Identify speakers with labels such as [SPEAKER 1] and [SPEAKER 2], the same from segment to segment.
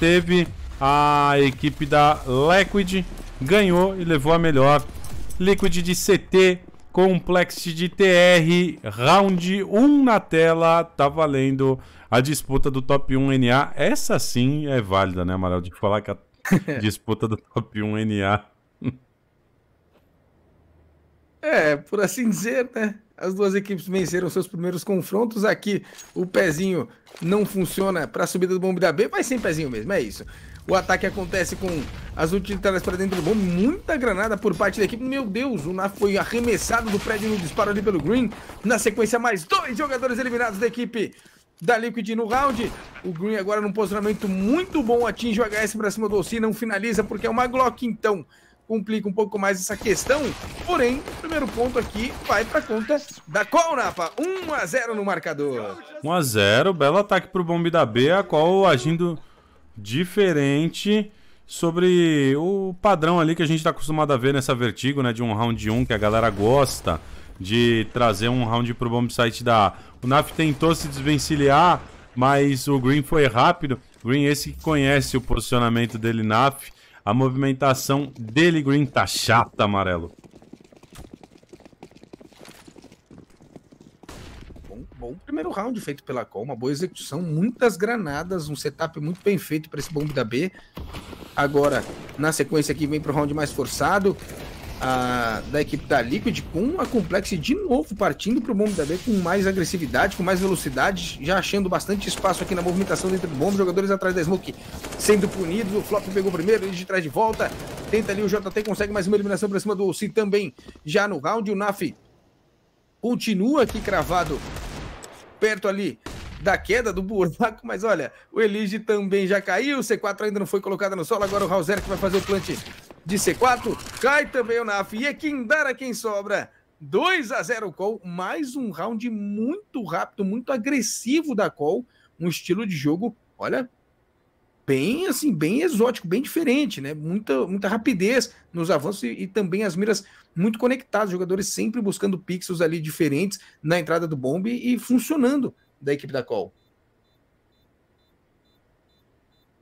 [SPEAKER 1] teve a equipe da Liquid, ganhou e levou a melhor. Liquid de CT, Complex de TR, round 1 na tela, tá valendo a disputa do top 1 NA. Essa sim é válida, né, Amaral? De falar que a disputa do top 1 NA
[SPEAKER 2] é, por assim dizer, né? As duas equipes venceram seus primeiros confrontos. Aqui o pezinho não funciona para a subida do bombe da B, mas sem pezinho mesmo, é isso. O ataque acontece com as utilitárias para dentro do bombe. Muita granada por parte da equipe. Meu Deus, o Naf foi arremessado do prédio no disparo ali pelo Green. Na sequência, mais dois jogadores eliminados da equipe da Liquid no round. O Green agora num posicionamento muito bom. Atinge o HS para cima do Ossi, não finaliza porque é uma Glock, então complica um pouco mais essa questão. Porém, o primeiro ponto aqui vai para conta da Qual, Napa? 1 a 0 no marcador.
[SPEAKER 1] 1 a 0, belo ataque pro Bombe da B, a Qual agindo diferente sobre o padrão ali que a gente está acostumado a ver nessa Vertigo, né, de um round 1 que a galera gosta de trazer um round pro bomb site da A. O Naf tentou se desvencilhar, mas o Green foi rápido. Green esse que conhece o posicionamento dele Naf a movimentação dele, Green, tá chata, amarelo.
[SPEAKER 2] Bom, bom primeiro round feito pela Col, uma boa execução, muitas granadas, um setup muito bem feito para esse bombe da B. Agora, na sequência aqui, vem pro round mais forçado a, da equipe da Liquid com a Complex de novo partindo para o bombe da B com mais agressividade, com mais velocidade, já achando bastante espaço aqui na movimentação dentro do Bomb. Jogadores atrás da Smoke sendo punidos. O Flop pegou primeiro, ele de trás de volta. Tenta ali o JT, consegue mais uma eliminação para cima do Si também já no round. O Naf continua aqui cravado perto ali da queda do buraco, mas olha, o Elige também já caiu, o C4 ainda não foi colocado no solo, agora o Hauser que vai fazer o plant de C4, cai também o NAF. E é quem a quem sobra. 2 a 0 Col, mais um round muito rápido, muito agressivo da Col, um estilo de jogo, olha, bem assim, bem exótico, bem diferente, né? Muita, muita rapidez nos avanços e, e também as miras muito conectadas, jogadores sempre buscando pixels ali diferentes na entrada do bombe e funcionando da equipe da Col.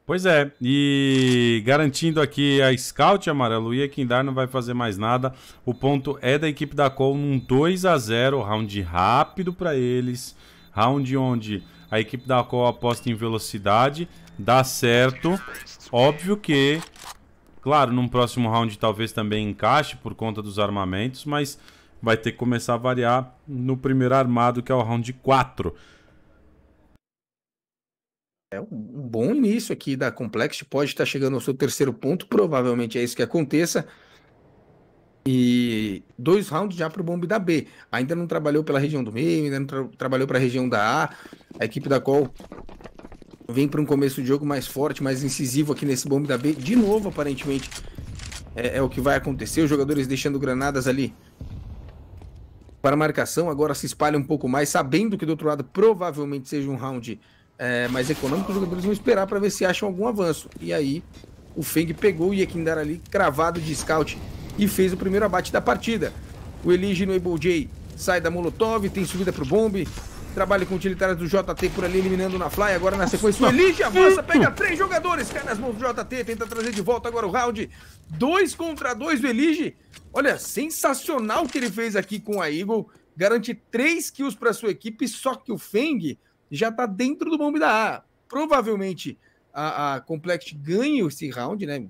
[SPEAKER 1] Pois é, e garantindo aqui a Scout Amarelo e a não vai fazer mais nada. O ponto é da equipe da Col num 2 a 0 round rápido para eles. Round onde a equipe da Col aposta em velocidade, dá certo. Óbvio que, claro, num próximo round talvez também encaixe por conta dos armamentos, mas vai ter que começar a variar no primeiro armado, que é o round 4. É um bom início aqui da
[SPEAKER 2] Complex, pode estar chegando ao seu terceiro ponto, provavelmente é isso que aconteça. E dois rounds já para o bombe da B. Ainda não trabalhou pela região do meio, ainda não tra trabalhou para a região da A. A equipe da Col vem para um começo de jogo mais forte, mais incisivo aqui nesse bombe da B. De novo, aparentemente, é, é o que vai acontecer. Os jogadores deixando granadas ali para marcação. Agora se espalha um pouco mais, sabendo que do outro lado provavelmente seja um round é, mais econômico, os jogadores vão esperar para ver se acham algum avanço. E aí o Feng pegou o Yekindar ali cravado de scout e fez o primeiro abate da partida. O Elige no Able J sai da Molotov, tem subida pro bombe trabalha com utilitários do JT por ali, eliminando na Fly. Agora na sequência, o Elige avança, pega três jogadores, cai nas mãos do JT, tenta trazer de volta agora o round. Dois contra dois do Elige. Olha, sensacional o que ele fez aqui com a Eagle. Garante três kills para sua equipe, só que o Feng já está dentro do bombe da A. Provavelmente a, a Complex ganha esse round, né?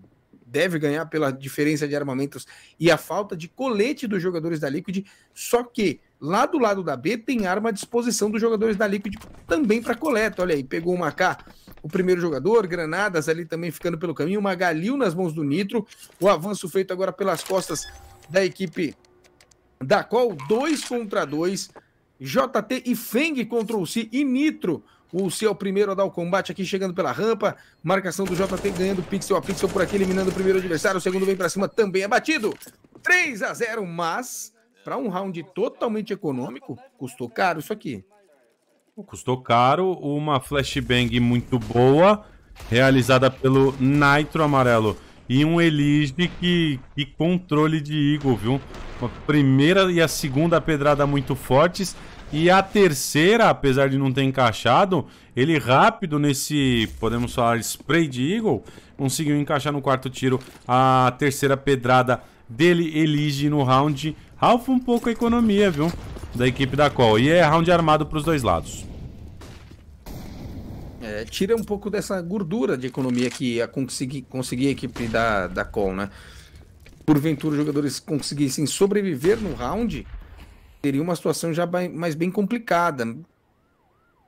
[SPEAKER 2] Deve ganhar pela diferença de armamentos e a falta de colete dos jogadores da Liquid. Só que lá do lado da B tem arma à disposição dos jogadores da Liquid também para coleta. Olha aí, pegou uma K, o primeiro jogador, granadas ali também ficando pelo caminho, uma Galil nas mãos do Nitro. O avanço feito agora pelas costas da equipe da Col, dois contra dois. JT e Feng o C e Nitro. O C é o primeiro a dar o combate aqui, chegando pela rampa. Marcação do JT ganhando pixel a pixel por aqui, eliminando o primeiro adversário. O segundo vem para cima, também é batido. 3 a 0, mas para um round totalmente econômico, custou caro isso aqui.
[SPEAKER 1] Custou caro, uma flashbang muito boa, realizada pelo Nitro Amarelo e um elise que, que controle de Eagle, viu? A primeira e a segunda pedrada muito fortes. E a terceira, apesar de não ter encaixado, ele rápido nesse, podemos falar, spray de Eagle, conseguiu encaixar no quarto tiro a terceira pedrada dele, Elige, no round. Ralph um pouco a economia, viu? Da equipe da Call. E é round armado para os dois lados é, tira um pouco dessa gordura de economia
[SPEAKER 2] que a consegui, conseguir a equipe da, da Col, né? Porventura os jogadores conseguissem sobreviver no round, teria uma situação já bem, mais bem complicada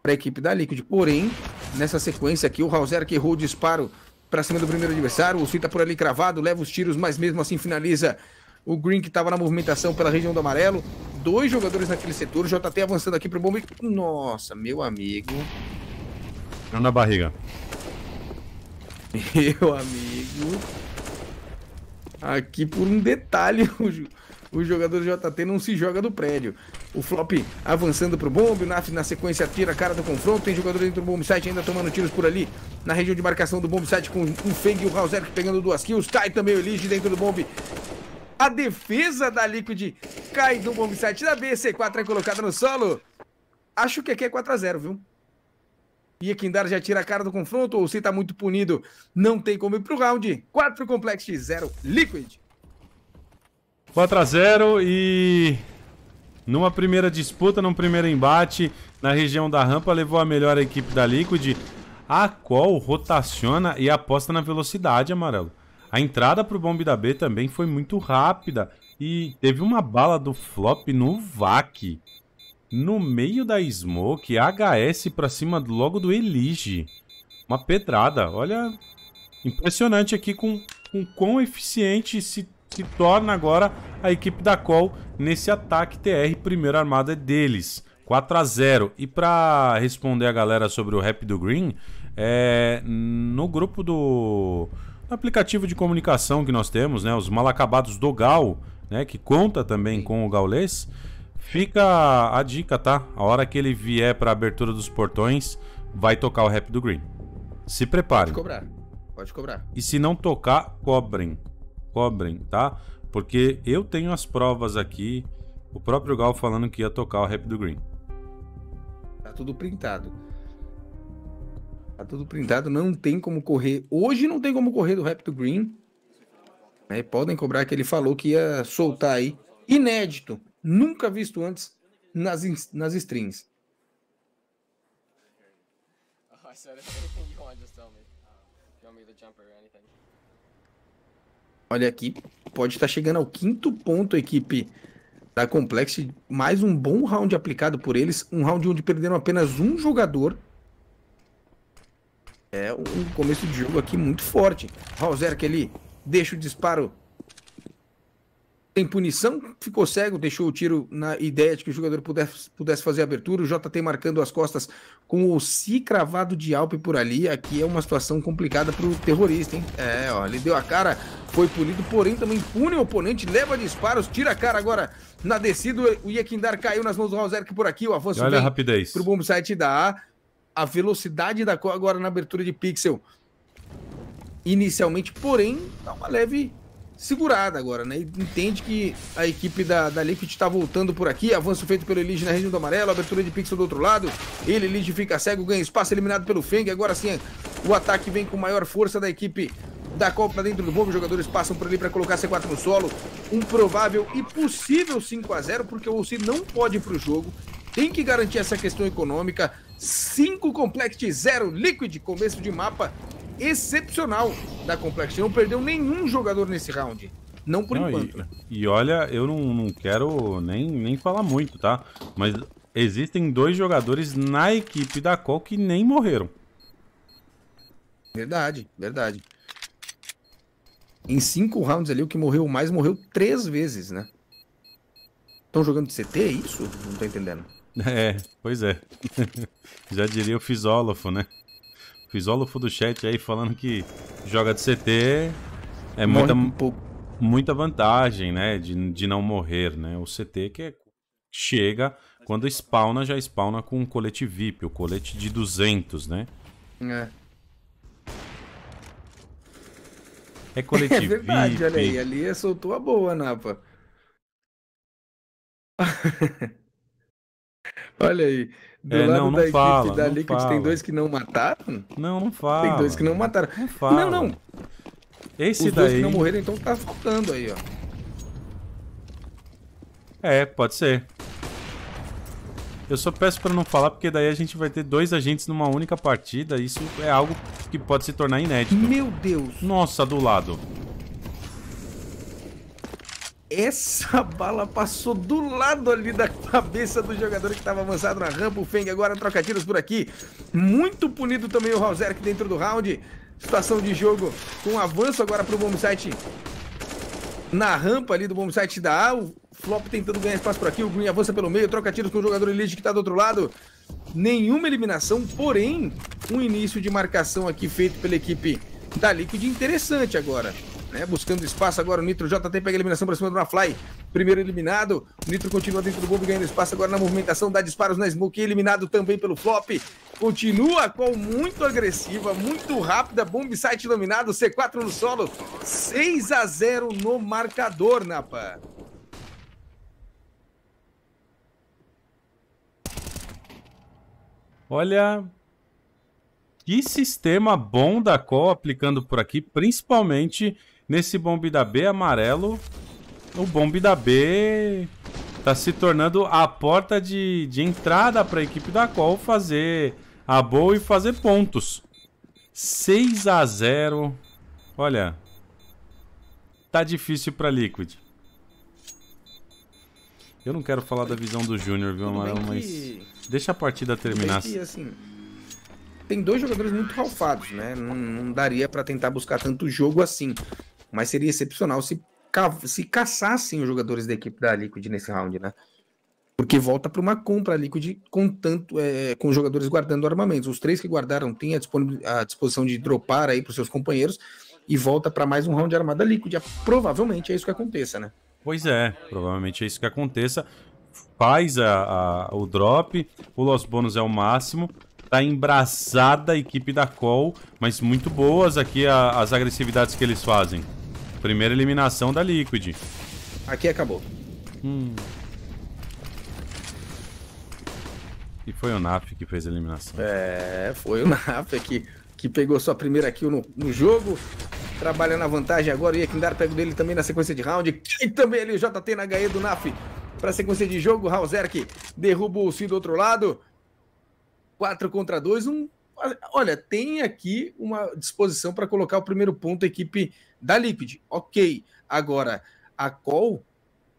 [SPEAKER 2] para a equipe da Liquid. Porém, nessa sequência aqui, o Hauser que errou o disparo para cima do primeiro adversário, o Fita por ali cravado, leva os tiros, mas mesmo assim finaliza o Green que estava na movimentação pela região do amarelo. Dois jogadores naquele setor, o JT avançando aqui para o bombe. Nossa, meu amigo.
[SPEAKER 1] Não na barriga.
[SPEAKER 2] Meu amigo. Aqui por um detalhe, o, jogador JT não se joga do prédio. O Flop avançando pro bombe, o Naf na sequência tira a cara do confronto, tem jogador dentro do bomb site ainda tomando tiros por ali, na região de marcação do bomb site com o Feng e o Hauser pegando duas kills, cai também o Elige dentro do bomb. A defesa da Liquid cai do bomb site da BC4 é colocada no solo. Acho que aqui é 4x0, viu? E Iekindar já tira a cara do confronto, ou se tá muito punido, não tem como ir pro round. 4 Complex, 0 Liquid.
[SPEAKER 1] 4x0 e numa primeira disputa, num primeiro embate na região da rampa, levou a melhor equipe da Liquid, a qual rotaciona e aposta na velocidade, Amarelo. A entrada pro bombe da B também foi muito rápida e teve uma bala do flop no VAC. No meio da Smoke, HS pra cima logo do Elige. Uma pedrada. Olha, impressionante aqui com, com quão eficiente se, se torna agora a equipe da Call nesse ataque TR. Primeira armada é deles. 4 a 0 E para responder a galera sobre o rap do Green, é, no grupo do no aplicativo de comunicação que nós temos, né, os Malacabados do Gal, né, que conta também com o Gaulês, Fica a dica, tá? A hora que ele vier para a abertura dos portões, vai tocar o rap do Green. Se prepare. Pode cobrar. Pode cobrar. E se não tocar, cobrem. Cobrem, tá? Porque eu tenho as provas aqui, o próprio Gal falando que ia tocar o rap do Green.
[SPEAKER 2] Tá tudo printado.
[SPEAKER 1] Tá tudo printado, não tem como correr.
[SPEAKER 2] Hoje não tem como correr do rap do Green. Né? Podem cobrar que ele falou que ia soltar aí. Inédito nunca visto antes nas, nas strings. Oh, Olha aqui, pode estar chegando ao quinto ponto, equipe da Complex. Mais um bom round aplicado por eles. Um round onde perderam apenas um jogador. É um começo de jogo aqui muito forte. Hauser que ali deixa o disparo tem punição, ficou cego, deixou o tiro na ideia de que o jogador pudesse, pudesse fazer a abertura, o JT marcando as costas com o si cravado de Alpe por ali, aqui é uma situação complicada para o terrorista, hein? É, ó, ele deu a cara, foi punido, porém também pune o oponente, leva disparos, tira a cara agora na descida, o Iekindar caiu nas mãos do Roserk por aqui, o avanço olha a rapidez. pro bombsite site da A, a velocidade da agora na abertura de pixel inicialmente, porém, dá uma leve segurada agora, né? entende que a equipe da, da Liquid está voltando por aqui. Avanço feito pelo Elige na região do amarelo, abertura de Pixel do outro lado. Ele, Elige, fica cego, ganha espaço, eliminado pelo Feng. Agora sim, o ataque vem com maior força da equipe da Copa dentro do bombe. Os jogadores passam por ali para colocar C4 no solo. Um provável e possível 5 a 0 porque o OC não pode ir para o jogo. Tem que garantir essa questão econômica. 5 Complex 0 Liquid, começo de mapa excepcional da complexão, Não perdeu nenhum jogador nesse round.
[SPEAKER 1] Não por não, enquanto. E, né? e, olha, eu não, não quero nem, nem falar muito, tá? Mas existem dois jogadores na equipe da Col que nem morreram.
[SPEAKER 2] Verdade, verdade. Em cinco rounds ali, o que morreu mais morreu três vezes, né? Estão jogando de CT, é isso? Não tô entendendo.
[SPEAKER 1] É, pois é. Já diria o Fisólofo, né? Crisólofo do chat aí falando que joga de CT é muita, muita vantagem, né? De, de não morrer, né? O CT que é, chega, quando spawna, já spawna com um colete VIP, o colete de 200, né?
[SPEAKER 2] É. É colete É verdade, VIP. olha aí. Ali soltou a boa, Napa. olha aí. Do é, lado não, não da fala, equipe da Liquid fala. tem dois que não mataram? Não, não fala. Tem dois que não mataram. Não fala. Não, não.
[SPEAKER 1] Esse Os daí... dois que não morreram,
[SPEAKER 2] então tá faltando aí, ó.
[SPEAKER 1] É, pode ser. Eu só peço para não falar, porque daí a gente vai ter dois agentes numa única partida. Isso é algo que pode se tornar inédito. Meu Deus! Nossa, do lado. Essa
[SPEAKER 2] bala passou do lado ali da cabeça do jogador que estava avançado na rampa. O Feng agora troca tiros por aqui. Muito punido também o Halzerk dentro do round. Situação de jogo com avanço agora para o bombsite na rampa ali do bombsite da A. O Flop tentando ganhar espaço por aqui. O Green avança pelo meio, troca tiros com o jogador Elite que está do outro lado. Nenhuma eliminação, porém, um início de marcação aqui feito pela equipe da Liquid interessante agora né? Buscando espaço agora o Nitro JT pega a eliminação para cima do Fly. Primeiro eliminado. O Nitro continua dentro do bombe, ganhando espaço agora na movimentação. Dá disparos na Smoke, eliminado também pelo Flop. Continua com muito agressiva, muito rápida. Bomb site dominado, C4 no solo. 6 a 0 no marcador, Napa.
[SPEAKER 1] Olha, que sistema bom da Col aplicando por aqui, principalmente Nesse bombe da B amarelo, o bombe da B tá se tornando a porta de, de entrada para a equipe da Col fazer a boa e fazer pontos. 6 a 0. Olha, tá difícil para Liquid. Eu não quero falar da visão do Júnior, viu, Amarelo, que... mas deixa a partida terminar. Que,
[SPEAKER 2] assim, tem dois jogadores muito ralfados, né? Não, não daria para tentar buscar tanto jogo assim mas seria excepcional se, ca se caçassem os jogadores da equipe da Liquid nesse round, né? Porque volta para uma compra a Liquid com tanto é, com os jogadores guardando armamentos. Os três que guardaram têm a, a disposição de dropar aí para os seus companheiros e volta para mais um round de armada Liquid. É, provavelmente é isso que aconteça, né?
[SPEAKER 1] Pois é, provavelmente é isso que aconteça. Faz a, a o drop, o Los Bônus é o máximo. Tá embraçada a equipe da Call, mas muito boas aqui a, as agressividades que eles fazem. Primeira eliminação da Liquid.
[SPEAKER 2] Aqui acabou. Hum.
[SPEAKER 1] E foi o NAF que fez a eliminação.
[SPEAKER 2] É, foi o NAF que, que pegou sua primeira kill no, no jogo. Trabalha na vantagem agora. E Ekindar pega dele também na sequência de round. E também ali o JT na HE do NAF. Para sequência de jogo, que derruba o Sim do outro lado. 4 contra 2. Um, olha, tem aqui uma disposição para colocar o primeiro ponto, equipe da Liquid. Ok, agora a Call,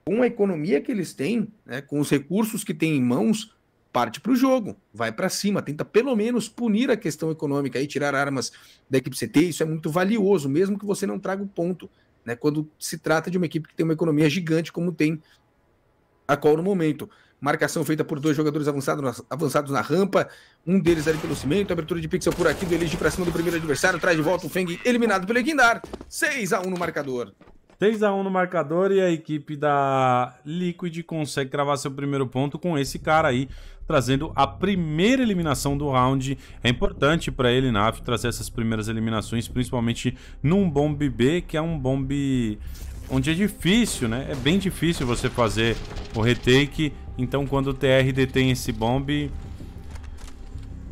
[SPEAKER 2] com a economia que eles têm, né, com os recursos que tem em mãos, parte para o jogo, vai para cima, tenta pelo menos punir a questão econômica e tirar armas da equipe CT. Isso é muito valioso, mesmo que você não traga o ponto, né, quando se trata de uma equipe que tem uma economia gigante como tem a Call no momento. Marcação feita por dois jogadores avançados, avançados na rampa. Um deles ali pelo cimento. Abertura de pixel por aqui do Elige para cima do primeiro adversário. Traz de volta o Feng, eliminado
[SPEAKER 1] pelo Equindar. 6x1 no marcador. 6x1 no marcador e a equipe da Liquid consegue cravar seu primeiro ponto com esse cara aí, trazendo a primeira eliminação do round. É importante para ele na trazer essas primeiras eliminações, principalmente num bomb B, que é um bomb onde é difícil, né? É bem difícil você fazer o retake então quando o TR detém esse bombe...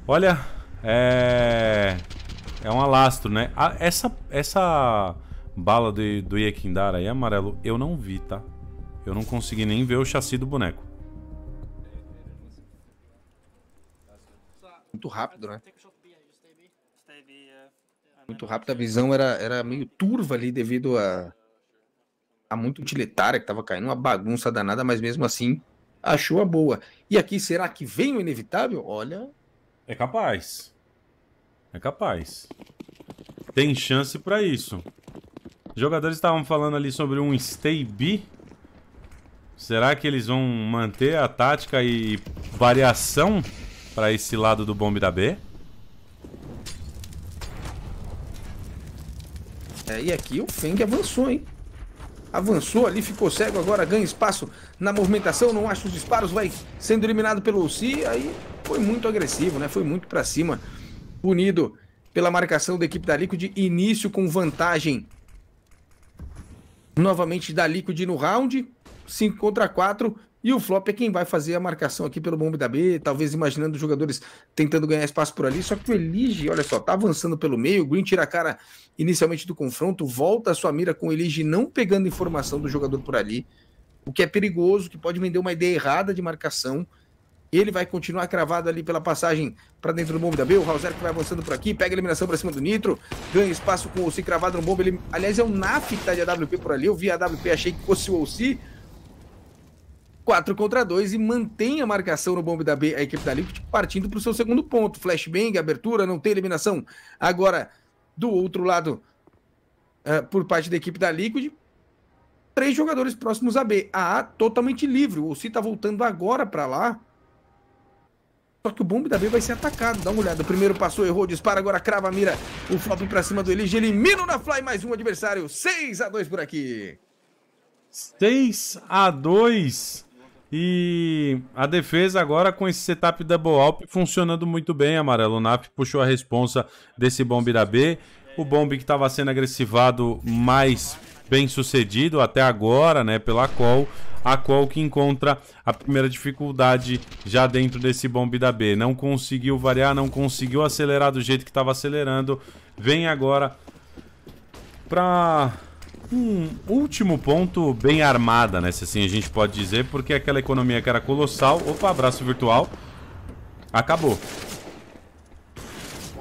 [SPEAKER 1] Olha, é... É um alastro, né? Ah, essa, essa bala de, do Iekindara aí, amarelo, eu não vi, tá? Eu não consegui nem ver o chassi do boneco.
[SPEAKER 2] Muito rápido, né?
[SPEAKER 1] Muito rápido, a visão
[SPEAKER 2] era, era meio turva ali devido a, a muito utilitária que tava caindo, uma bagunça danada, mas mesmo assim achou a boa. E aqui, será que vem o inevitável? Olha.
[SPEAKER 1] É capaz. É capaz. Tem chance para isso. Os jogadores estavam falando ali sobre um stay B. Será que eles vão manter a tática e variação para esse lado do bombe da B?
[SPEAKER 2] É, e aqui o Feng avançou, hein? avançou ali, ficou cego, agora ganha espaço na movimentação, não acha os disparos, vai sendo eliminado pelo Uci, aí foi muito agressivo, né? Foi muito para cima, punido pela marcação da equipe da Liquid, início com vantagem novamente da Liquid no round, 5 contra 4, e o flop é quem vai fazer a marcação aqui pelo bombe da B, talvez imaginando os jogadores tentando ganhar espaço por ali. Só que o Elige, olha só, tá avançando pelo meio. O Green tira a cara inicialmente do confronto, volta a sua mira com o Elige não pegando informação do jogador por ali, o que é perigoso, que pode vender uma ideia errada de marcação. Ele vai continuar cravado ali pela passagem para dentro do bombe da B. O Hauser que vai avançando por aqui, pega a eliminação para cima do Nitro, ganha espaço com o Ossi cravado no bombe. Ele... Aliás, é o NAF que tá de AWP por ali. Eu vi a AWP, achei que fosse o Ossi. 4 contra 2 e mantém a marcação no bombe da B, a equipe da Liquid, partindo para o seu segundo ponto. Flashbang, abertura, não tem eliminação. Agora, do outro lado, uh, por parte da equipe da Liquid, três jogadores próximos a B. A A totalmente livre. O Si está voltando agora para lá. Só que o bombe da B vai ser atacado. Dá uma olhada. O primeiro passou, errou, dispara, agora crava a mira. O flop para cima do Elige. Elimina na fly mais um adversário. 6 a 2 por aqui.
[SPEAKER 1] 6 a 2 e a defesa agora com esse setup double alp funcionando muito bem, Amarelo. O NAP puxou a responsa desse bomb da B. O bomb que estava sendo agressivado mais bem sucedido até agora, né, pela Call. A Call que encontra a primeira dificuldade já dentro desse bomb da B. Não conseguiu variar, não conseguiu acelerar do jeito que estava acelerando. Vem agora para um último ponto bem armada, né? Se assim a gente pode dizer, porque aquela economia que era colossal... Opa, abraço virtual. Acabou.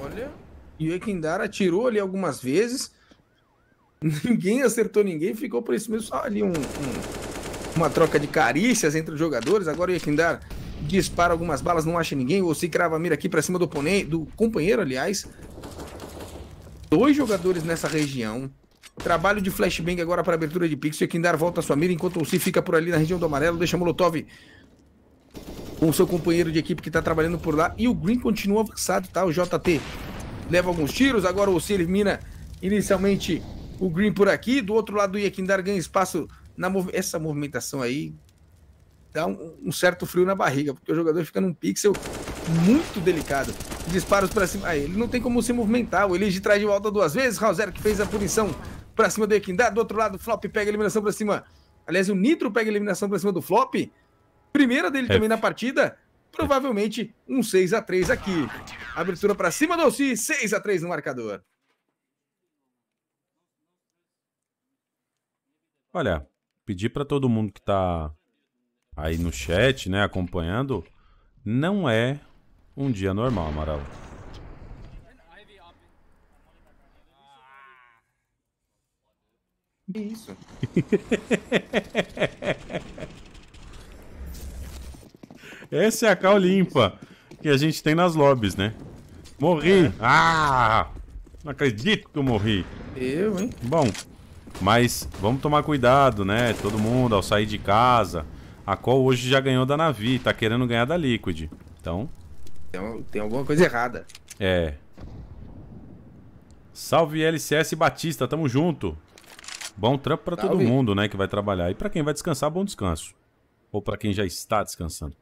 [SPEAKER 2] Olha, e o Ekindara atirou ali algumas vezes. Ninguém acertou ninguém, ficou por isso mesmo. Só ali um, um, uma troca de carícias entre os jogadores. Agora o Ekindara dispara algumas balas, não acha ninguém. Ou se crava a mira aqui para cima do oponente, do companheiro, aliás. Dois jogadores nessa região Trabalho de flashbang agora para abertura de pixel. Quem dar volta à sua mira enquanto o Si fica por ali na região do amarelo. Deixa Molotov com seu companheiro de equipe que está trabalhando por lá. E o Green continua avançado, tá? O JT leva alguns tiros. Agora o Si elimina inicialmente o Green por aqui. Do outro lado, o Iekindar ganha espaço na mov... Essa movimentação aí dá um, um, certo frio na barriga, porque o jogador fica num pixel muito delicado. Disparos para cima. Ah, ele não tem como se movimentar. O Elige traz de volta duas vezes. Hauser que fez a punição pra cima do Equindá. Do outro lado, Flop pega a eliminação pra cima. Aliás, o Nitro pega a eliminação pra cima do Flop. Primeira dele também na é. partida. Provavelmente um 6 a 3 aqui. Abertura pra cima do Alci, 6 a 3 no marcador.
[SPEAKER 1] Olha, pedir para todo mundo que tá aí no chat, né, acompanhando, não é um dia normal, Amaral. Que isso? Essa é a cal limpa que a gente tem nas lobbies, né? Morri! É. Ah! Não acredito que eu morri. Eu, hein? Bom, mas vamos tomar cuidado, né? Todo mundo ao sair de casa. A qual hoje já ganhou da Navi, tá querendo ganhar da Liquid. Então... Tem,
[SPEAKER 2] tem alguma coisa errada.
[SPEAKER 1] É. Salve LCS Batista, tamo junto. Bom trampo para todo mundo, né, que vai trabalhar. E para quem vai descansar, bom descanso. Ou para quem já está descansando.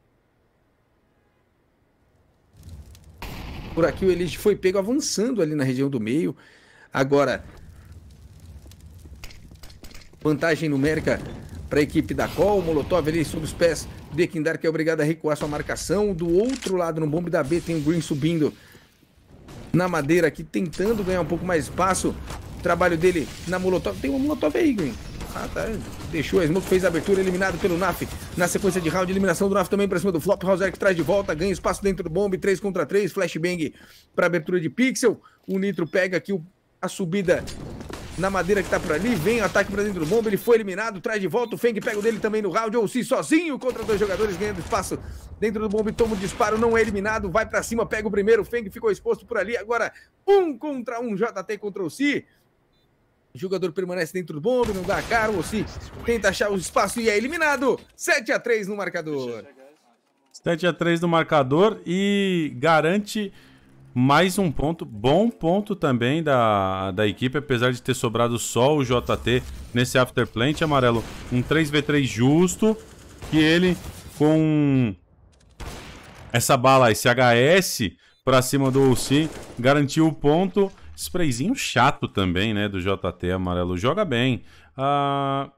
[SPEAKER 2] Por aqui o Elite foi pego avançando ali na região do meio. Agora, vantagem numérica para a equipe da Col. Molotov ali sob os pés de Kindar, que é obrigado a recuar sua marcação. Do outro lado, no bombe da B, tem o Green subindo na madeira aqui, tentando ganhar um pouco mais espaço trabalho dele na Molotov. Tem uma Molotov aí, Green. Ah, tá. Deixou a Smoke, fez a abertura, eliminado pelo NAF. Na sequência de round, eliminação do NAF também pra cima do Flop. Hauser que traz de volta, ganha espaço dentro do bomb. 3 contra 3, flashbang pra abertura de Pixel. O Nitro pega aqui o, a subida na madeira que tá por ali, vem o ataque pra dentro do bombe. ele foi eliminado, traz de volta, o Feng pega o dele também no round, ou se sozinho contra dois jogadores, ganhando espaço dentro do bombe. toma o um disparo, não é eliminado, vai pra cima, pega o primeiro, o Feng ficou exposto por ali, agora um contra um, JT contra o Si, o jogador permanece dentro do bombe, não dá caro, ou se tenta achar o espaço e é eliminado. 7 a 3 no marcador.
[SPEAKER 1] 7 a 3 no marcador e garante mais um ponto, bom ponto também da, da equipe, apesar de ter sobrado só o JT nesse afterplant, amarelo. Um 3v3 justo, que ele com essa bala, esse HS pra cima do OC, garantiu o ponto Sprayzinho chato também, né? Do JT amarelo. Joga bem. Ah,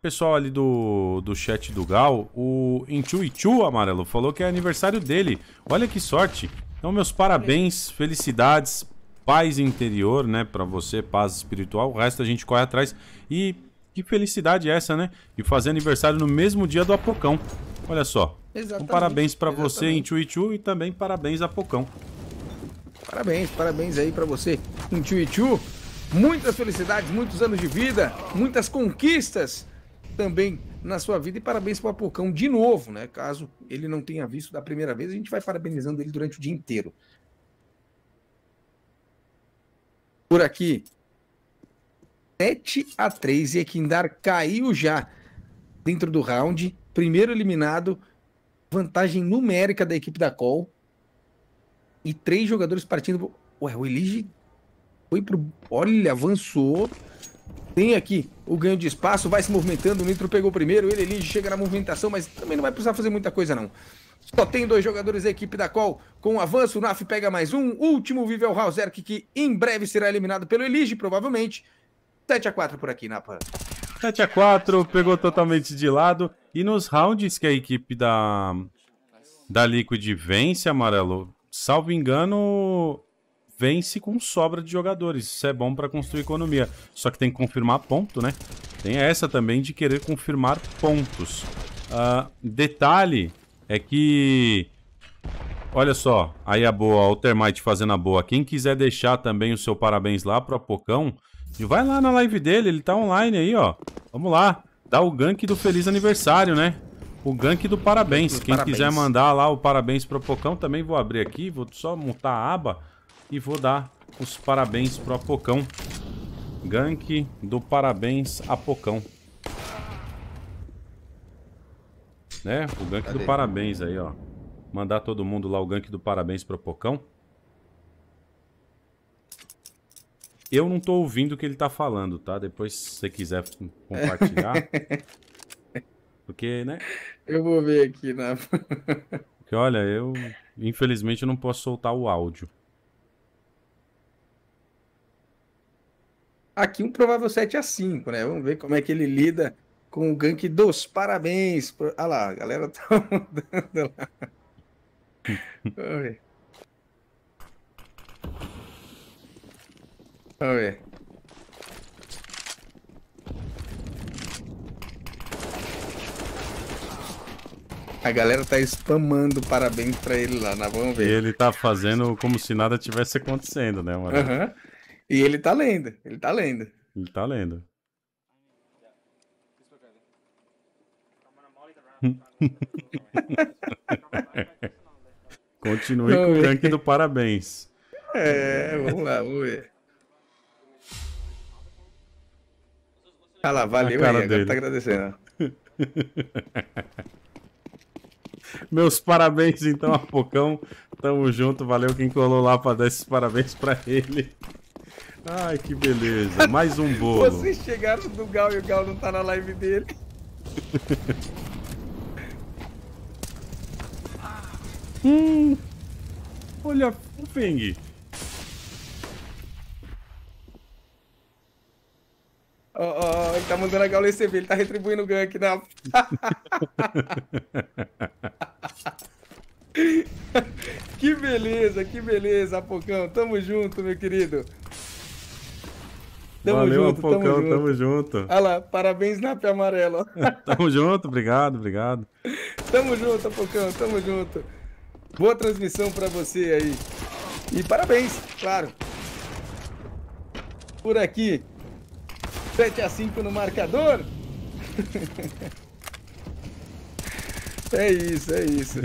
[SPEAKER 1] pessoal ali do, do chat do Gal, o Intuitu amarelo, falou que é aniversário dele. Olha que sorte. Então, meus parabéns, felicidades, paz interior, né? Para você, paz espiritual. O resto a gente corre atrás. E que felicidade é essa, né? E fazer aniversário no mesmo dia do Apocão. Olha só. Então, exatamente. Um parabéns para você, Intuitu, e também parabéns, Apocão. Parabéns,
[SPEAKER 2] parabéns aí para você, um tio e tio. Muitas felicidades, muitos anos de vida, muitas conquistas também na sua vida e parabéns para o Apocão de novo, né? Caso ele não tenha visto da primeira vez, a gente vai parabenizando ele durante o dia inteiro. Por aqui, 7 a 3 e Equindar caiu já dentro do round, primeiro eliminado, vantagem numérica da equipe da Col e três jogadores partindo. Ué, o Elige foi pro. Olha, avançou. Tem aqui o ganho de espaço, vai se movimentando. O Nitro pegou primeiro, ele Elige chega na movimentação, mas também não vai precisar fazer muita coisa, não. Só tem dois jogadores da equipe da Call com avanço. O Naf pega mais um. Último vive é o Hauserk, que em breve será eliminado pelo Elige, provavelmente. 7x4 por aqui, Napa.
[SPEAKER 1] 7x4, pegou totalmente de lado. E nos rounds que a equipe da, da Liquid vence, Amarelo, salvo engano, vence com sobra de jogadores. Isso é bom para construir economia. Só que tem que confirmar ponto, né? Tem essa também de querer confirmar pontos. Uh, detalhe é que... Olha só, aí a boa, o Termite fazendo a boa. Quem quiser deixar também o seu parabéns lá pro Apocão, vai lá na live dele, ele tá online aí, ó. Vamos lá, dá o gank do feliz aniversário, né? O gank do parabéns. Quem parabéns. quiser mandar lá o parabéns pro Apocão, também vou abrir aqui. Vou só montar a aba e vou dar os parabéns pro Apocão. Gank do parabéns Apocão. Né? O gank Cadê? do parabéns aí, ó. Mandar todo mundo lá o gank do parabéns pro Apocão. Eu não tô ouvindo o que ele tá falando, tá? Depois, se você quiser compartilhar. Porque, né?
[SPEAKER 2] Eu vou ver aqui na.
[SPEAKER 1] Porque, olha, eu infelizmente não posso soltar o áudio.
[SPEAKER 2] Aqui um provável 7 a 5, né? Vamos ver como é que ele lida com o gank dos parabéns. Pro... Ah lá, a galera tá mandando lá. Vamos ver. Vamos ver. A galera tá spamando parabéns pra ele lá, na né? vamos ver. E ele
[SPEAKER 1] tá fazendo como se nada tivesse acontecendo, né, mano? Uhum. E ele tá lendo, ele tá lendo. Ele tá lendo. Continue com o tanque do parabéns.
[SPEAKER 2] É, vamos lá, vamos ver. Olha tá ah lá, valeu cara aí, tá dele. tá agradecendo.
[SPEAKER 1] Meus parabéns, então, a Pocão. Tamo junto, valeu quem colou lá pra dar esses parabéns pra ele. Ai, que beleza. Mais um bolo. Vocês
[SPEAKER 2] chegaram do Gal e o Gal não tá na live dele.
[SPEAKER 1] hum. Olha, o Feng.
[SPEAKER 2] Ó, oh, oh, ele tá mandando a Gaula receber, ele tá retribuindo o gank na. que beleza, que beleza, Apocão. Tamo junto, meu querido.
[SPEAKER 1] Tamo Valeu, junto, Apocão, tamo junto. Tamo junto. Olha
[SPEAKER 2] lá, parabéns, Nap Amarelo.
[SPEAKER 1] tamo junto, obrigado, obrigado.
[SPEAKER 2] Tamo junto, Apocão, tamo junto. Boa transmissão pra você aí. E parabéns, claro. Por aqui, 7 a 5 no marcador. é isso, é isso.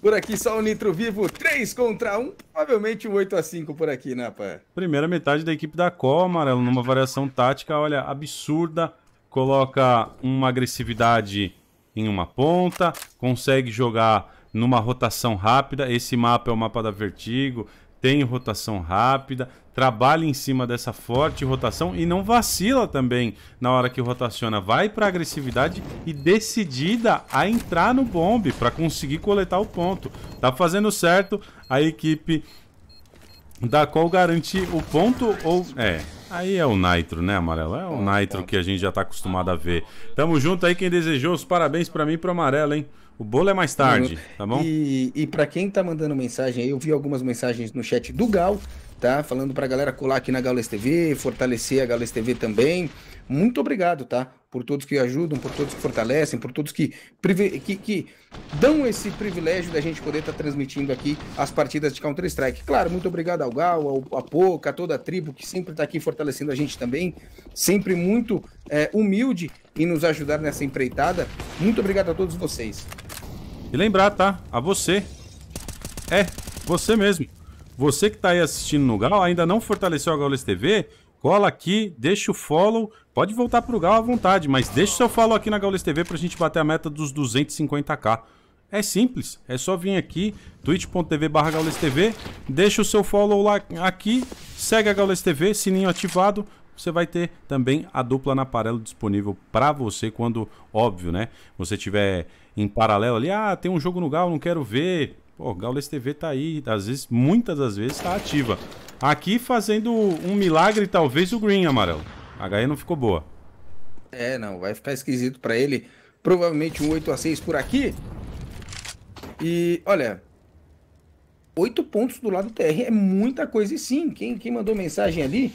[SPEAKER 2] Por aqui só o Nitro Vivo, 3 contra 1, provavelmente um 8 a 5 por aqui, né, pai?
[SPEAKER 1] Primeira metade da equipe da Col, Amarelo, numa variação tática, olha, absurda. Coloca uma agressividade em uma ponta, consegue jogar numa rotação rápida. Esse mapa é o mapa da Vertigo, tem rotação rápida, trabalha em cima dessa forte rotação e não vacila também na hora que rotaciona. Vai para agressividade e decidida a entrar no bombe para conseguir coletar o ponto. Tá fazendo certo a equipe da qual garante o ponto ou... É, Aí é o Nitro, né, Amarelo? É o é, Nitro é. que a gente já tá acostumado a ver. Tamo junto aí, quem desejou os parabéns para mim e pro Amarelo, hein? O bolo é mais tarde, uhum. tá bom? E, e para quem tá mandando mensagem,
[SPEAKER 2] eu vi algumas mensagens no chat do Gal, tá? Falando pra galera colar aqui na Gaules TV, fortalecer a Gaules TV também. Muito obrigado, tá? Por todos que ajudam, por todos que fortalecem, por todos que, que, que dão esse privilégio da gente poder estar tá transmitindo aqui as partidas de Counter-Strike. Claro, muito obrigado ao Gal, ao, a Poca, a toda a tribo que sempre está aqui fortalecendo a gente também. Sempre muito é, humilde e nos ajudar nessa empreitada. Muito obrigado a todos vocês.
[SPEAKER 1] E lembrar, tá? A você. É, você mesmo. Você que tá aí assistindo no Gal, ainda não fortaleceu a Gaules TV, cola aqui, deixa o follow, pode voltar pro Gal à vontade, mas deixa o seu follow aqui na Gaules TV pra gente bater a meta dos 250k. É simples, é só vir aqui, twitch.tv barra gaulestv, deixa o seu follow lá aqui, segue a Gaules TV, sininho ativado, você vai ter também a dupla na paralelo disponível para você quando, óbvio, né? Você tiver em paralelo ali, ah, tem um jogo no Gal, não quero ver. Pô, Gaules TV tá aí, às vezes, muitas das vezes tá ativa. Aqui fazendo um milagre, talvez o Green amarelo. A HE não ficou boa. É, não, vai ficar esquisito para ele. Provavelmente
[SPEAKER 2] um 8 a 6 por aqui. E, olha, oito pontos do lado do TR é muita coisa e sim. Quem, quem mandou mensagem ali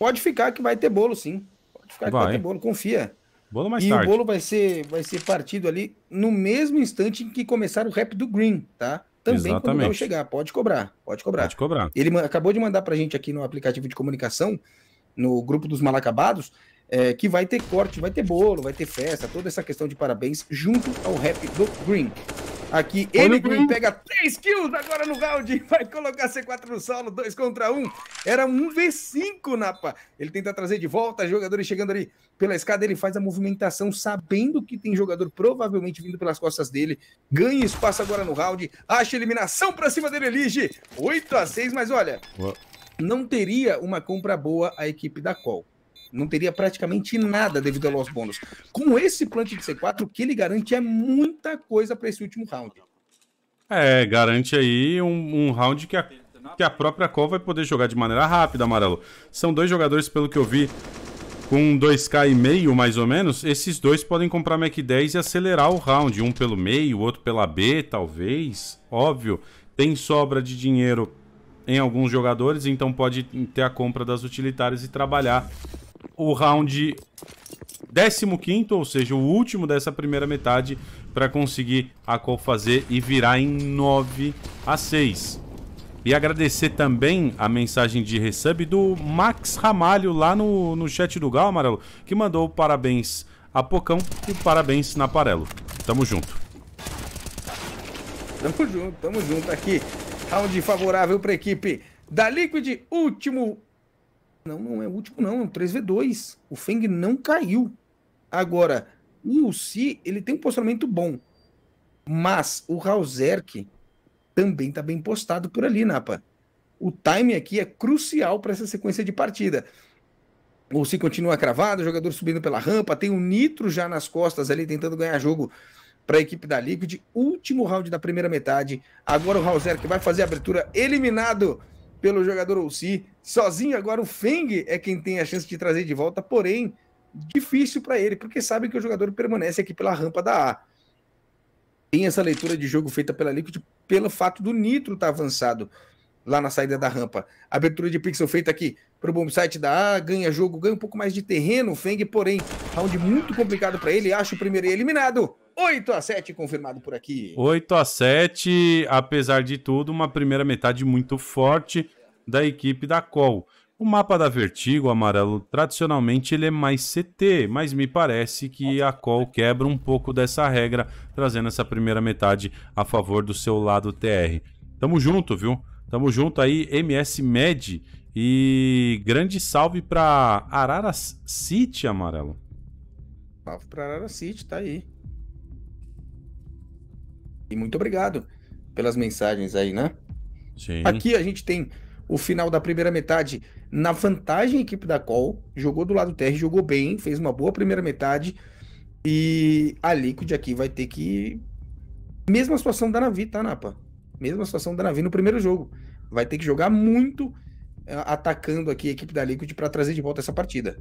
[SPEAKER 2] Pode ficar que vai ter bolo, sim. Pode ficar que vai, ter bolo, confia. Bolo mais e tarde. o bolo vai ser, vai ser partido ali no mesmo instante em que começar o rap do Green, tá? Também Exatamente. quando eu chegar, pode cobrar, pode cobrar. Pode cobrar. Ele acabou de mandar pra gente aqui no aplicativo de comunicação, no grupo dos malacabados, é, que vai ter corte, vai ter bolo, vai ter festa, toda essa questão de parabéns junto ao rap do Green. Aqui, ele Green pega 3 kills agora no round. Vai colocar C4 no solo, 2 contra 1. Um. Era 1v5, Napa. Ele tenta trazer de volta, jogadores chegando ali pela escada. Ele faz a movimentação sabendo que tem jogador provavelmente vindo pelas costas dele. Ganha espaço agora no round. Acha eliminação pra cima dele, Elige. 8 a 6 mas olha, não teria uma compra boa a equipe da Col. Não teria praticamente nada devido a los bônus. Com esse plant de C4, o que ele garante é muita coisa para esse último round.
[SPEAKER 1] É, garante aí um, um round que a, que a própria Col vai poder jogar de maneira rápida, Amarelo. São dois jogadores, pelo que eu vi, com 2k e meio, mais ou menos, esses dois podem comprar Mac 10 e acelerar o round. Um pelo meio, o outro pela B, talvez. Óbvio, tem sobra de dinheiro em alguns jogadores, então pode ter a compra das utilitárias e trabalhar o round 15, ou seja, o último dessa primeira metade, para conseguir a qual fazer e virar em 9 a 6. E agradecer também a mensagem de resub do Max Ramalho lá no, no chat do Gal, Amarelo, que mandou parabéns a Pocão e parabéns na Parelo. Tamo junto. Tamo junto, tamo junto aqui.
[SPEAKER 2] Round favorável para a equipe da Liquid, último não, não é o último, não. É um 3v2. O Feng não caiu. Agora, o si ele tem um posicionamento bom. Mas o Rauzerk também tá bem postado por ali, Napa. O time aqui é crucial para essa sequência de partida. O si continua cravado, o jogador subindo pela rampa, tem o Nitro já nas costas ali, tentando ganhar jogo para a equipe da Liquid. Último round da primeira metade. Agora o Rauzerk vai fazer a abertura eliminado pelo jogador Ouci. Sozinho agora o Feng é quem tem a chance de trazer de volta, porém difícil para ele, porque sabe que o jogador permanece aqui pela rampa da A. Tem essa leitura de jogo feita pela Liquid pelo fato do Nitro estar tá avançado lá na saída da rampa. Abertura de pixel feita aqui para o bom site da A, ganha jogo, ganha um pouco mais de terreno, o Feng, porém, round muito complicado para ele, acho o primeiro eliminado. 8 a 7 confirmado por aqui.
[SPEAKER 1] 8 a 7, apesar de tudo, uma primeira metade muito forte da equipe da Col. O mapa da Vertigo amarelo, tradicionalmente ele é mais CT, mas me parece que a Col quebra um pouco dessa regra, trazendo essa primeira metade a favor do seu lado TR. Tamo junto, viu? Tamo junto aí, MS Med e grande salve para Arara City, amarelo.
[SPEAKER 2] Salve para Arara City, tá aí. E muito obrigado pelas mensagens aí, né?
[SPEAKER 1] Sim. Aqui a
[SPEAKER 2] gente tem o final da primeira metade na vantagem a equipe da Col, jogou do lado terra, jogou bem, fez uma boa primeira metade e a Liquid aqui vai ter que mesma situação da Navi, tá, Napa? Mesma situação da Navi no primeiro jogo. Vai ter que jogar muito eh, atacando aqui a equipe da Liquid para trazer de volta essa partida.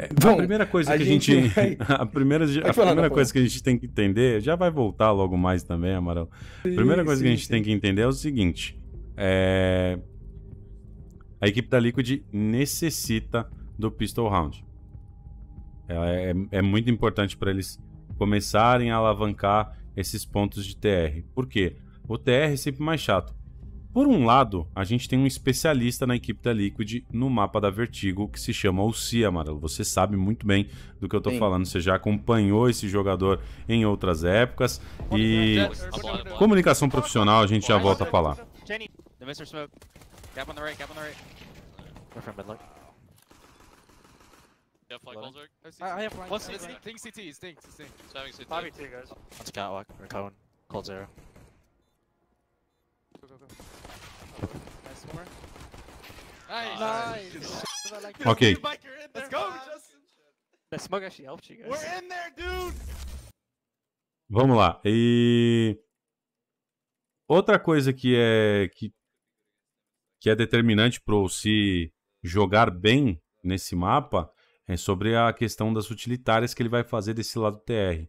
[SPEAKER 2] É,
[SPEAKER 1] Bom, a primeira coisa a que a gente. gente... a primeira, a primeira coisa que a gente tem que entender, já vai voltar logo mais também, Amaral A primeira sim, coisa sim, que a gente sim. tem que entender é o seguinte: é... a equipe da Liquid necessita do Pistol Round. É, é, é muito importante para eles começarem a alavancar esses pontos de TR. Por quê? O TR é sempre mais chato. Por um lado, a gente tem um especialista na equipe da Liquid no mapa da Vertigo que se chama Ossi Amarelo. Você sabe muito bem do que eu tô Sim. falando, você já acompanhou esse jogador em outras épocas e comunicação profissional, a gente já volta a falar. CT.
[SPEAKER 2] guys. catwalk, we're Cold zero. Go, go, go.
[SPEAKER 1] Nice okay. Let's go, Justin. That actually helped you guys. We're in there, dude. Vamos lá. E outra coisa que é que, que é determinante para se jogar bem nesse mapa é sobre a questão das utilitárias que ele vai fazer desse lado TR.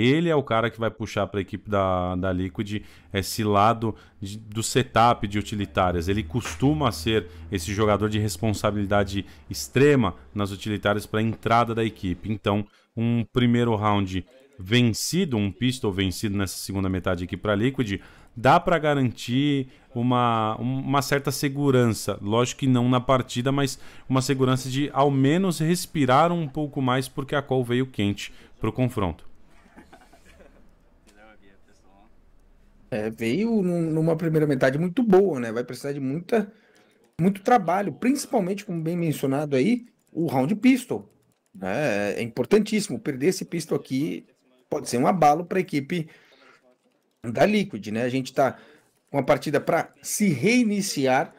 [SPEAKER 1] Ele é o cara que vai puxar para a equipe da, da Liquid esse lado de, do setup de utilitárias. Ele costuma ser esse jogador de responsabilidade extrema nas utilitárias para a entrada da equipe. Então, um primeiro round vencido, um pistol vencido nessa segunda metade aqui para a Liquid, dá para garantir uma, uma certa segurança. Lógico que não na partida, mas uma segurança de ao menos respirar um pouco mais porque a qual veio quente para o confronto. É, veio
[SPEAKER 2] numa primeira metade muito boa, né? Vai precisar de muita, muito trabalho, principalmente, como bem mencionado aí, o round pistol. Né? É importantíssimo. Perder esse pistol aqui pode ser um abalo para a equipe da Liquid, né? A gente está com a partida para se reiniciar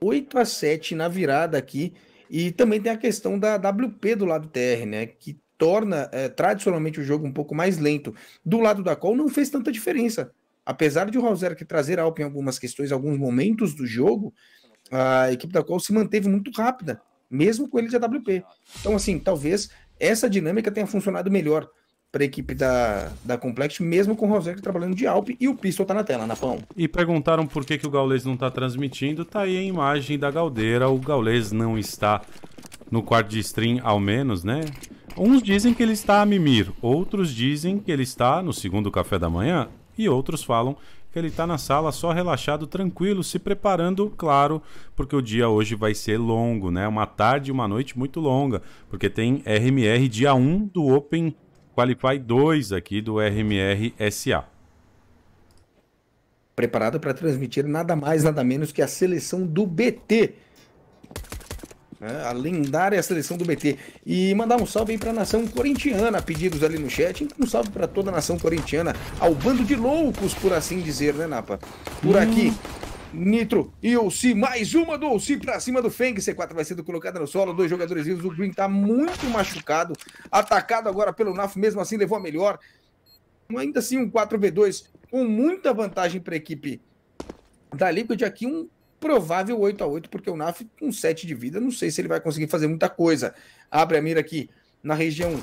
[SPEAKER 2] 8 a 7 na virada aqui. E também tem a questão da WP do lado TR, né? Que torna é, tradicionalmente o jogo um pouco mais lento. Do lado da Call não fez tanta diferença apesar de o Hauser trazer algo em algumas questões, alguns momentos do jogo, a equipe da qual se manteve muito rápida, mesmo com ele de AWP. Então, assim, talvez essa dinâmica tenha funcionado melhor para a equipe da, da Complex, mesmo com o Rosek trabalhando de Alp e o Pistol tá na tela, na pão.
[SPEAKER 1] E perguntaram por que, que o Gaulês não está transmitindo, tá aí a imagem da Galdeira, o Gaulês não está no quarto de stream, ao menos, né? Uns dizem que ele está a mimir, outros dizem que ele está no segundo café da manhã e outros falam que ele está na sala só relaxado, tranquilo, se preparando, claro, porque o dia hoje vai ser longo, né? Uma tarde e uma noite muito longa, porque tem RMR dia 1 do Open Qualify 2 aqui do RMR SA. Preparado para
[SPEAKER 2] transmitir nada mais, nada menos que a seleção do BT, né? a lendária seleção do BT. E mandar um salve aí para a nação corintiana, pedidos ali no chat. Então, um salve para toda a nação corintiana, ao bando de loucos, por assim dizer, né, Napa? Por hum. aqui. Nitro e Olsi, mais uma do Olsi para cima do Feng. C4 vai sendo colocada no solo, dois jogadores vivos. O Green tá muito machucado, atacado agora pelo Nafo, mesmo assim levou a melhor. Ainda assim, um 4v2 com muita vantagem para a equipe da Liquid. Aqui, um provável 8 a 8 porque o NAF com 7 de vida, não sei se ele vai conseguir fazer muita coisa. Abre a mira aqui na região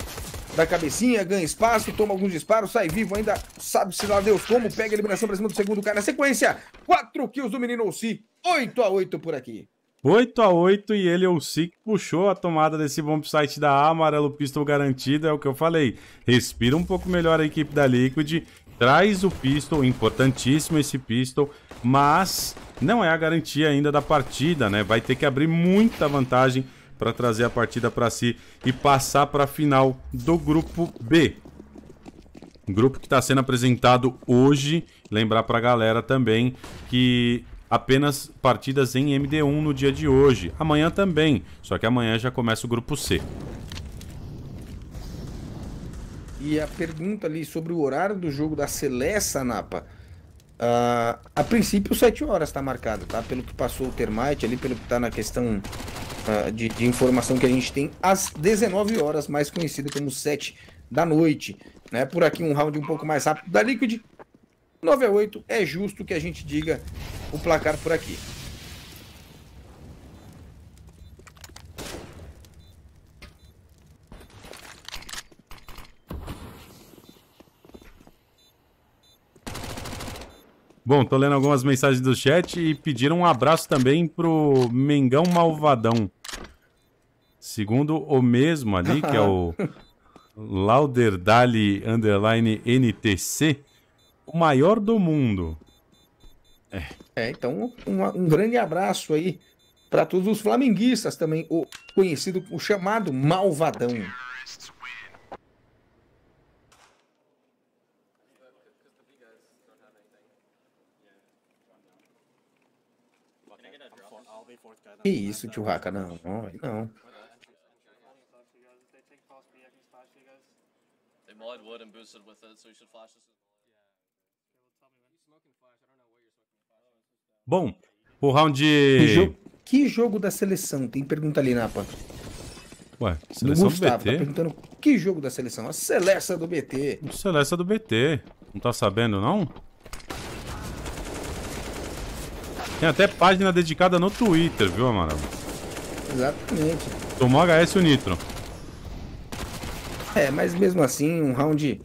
[SPEAKER 2] da cabecinha, ganha espaço, toma alguns disparos, sai vivo ainda, sabe-se lá Deus como, pega a eliminação para cima do segundo cara. Na sequência, 4 kills do menino Ossi, 8 a 8 por aqui.
[SPEAKER 1] 8 a 8 e ele, o Sick, puxou a tomada desse bomb site da A, amarelo pistol garantido, é o que eu falei. Respira um pouco melhor a equipe da Liquid, traz o pistol, importantíssimo esse pistol, mas não é a garantia ainda da partida, né? Vai ter que abrir muita vantagem para trazer a partida para si e passar para a final do grupo B. Grupo que está sendo apresentado hoje, lembrar para a galera também que apenas partidas em MD1 no dia de hoje. Amanhã também, só que amanhã já começa o grupo C.
[SPEAKER 2] E a pergunta ali sobre o horário do jogo da Celeste, Napa. Uh, a princípio, 7 horas está marcado, tá? Pelo que passou o termite ali, pelo que está na questão uh, de, de, informação que a gente tem, às 19 horas, mais conhecida como 7 da noite. Né? Por aqui, um round um pouco mais rápido da Liquid. 9 a 8, é justo que a gente diga o placar por aqui.
[SPEAKER 1] Bom, tô lendo algumas mensagens do chat e pediram um abraço também pro Mengão Malvadão. Segundo o mesmo ali, que é o Lauderdale Underline NTC, o maior do mundo.
[SPEAKER 2] É, é então um, um grande abraço aí para todos os flamenguistas também, o conhecido, o chamado Malvadão. Que isso, tio Raca, não, não, não. Bom, o round de... Que jogo, que jogo da seleção? Tem pergunta ali na Pantro.
[SPEAKER 1] Ué, seleção Gustavo, do BT? Tá
[SPEAKER 2] perguntando que jogo da seleção? A Celeste do BT.
[SPEAKER 1] O do BT. Não tá sabendo, não? Tem até página dedicada no Twitter, viu, Amaral? Exatamente. Tomou HS o Nitro.
[SPEAKER 2] É, mas mesmo assim, um round.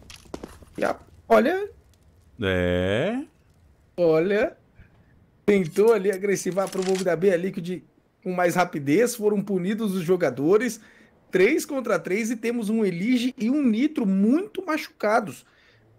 [SPEAKER 2] Olha.
[SPEAKER 1] É.
[SPEAKER 2] Olha. Tentou ali agressivar para o da B ali de... com mais rapidez. Foram punidos os jogadores. 3 contra 3 e temos um Elige e um Nitro muito machucados.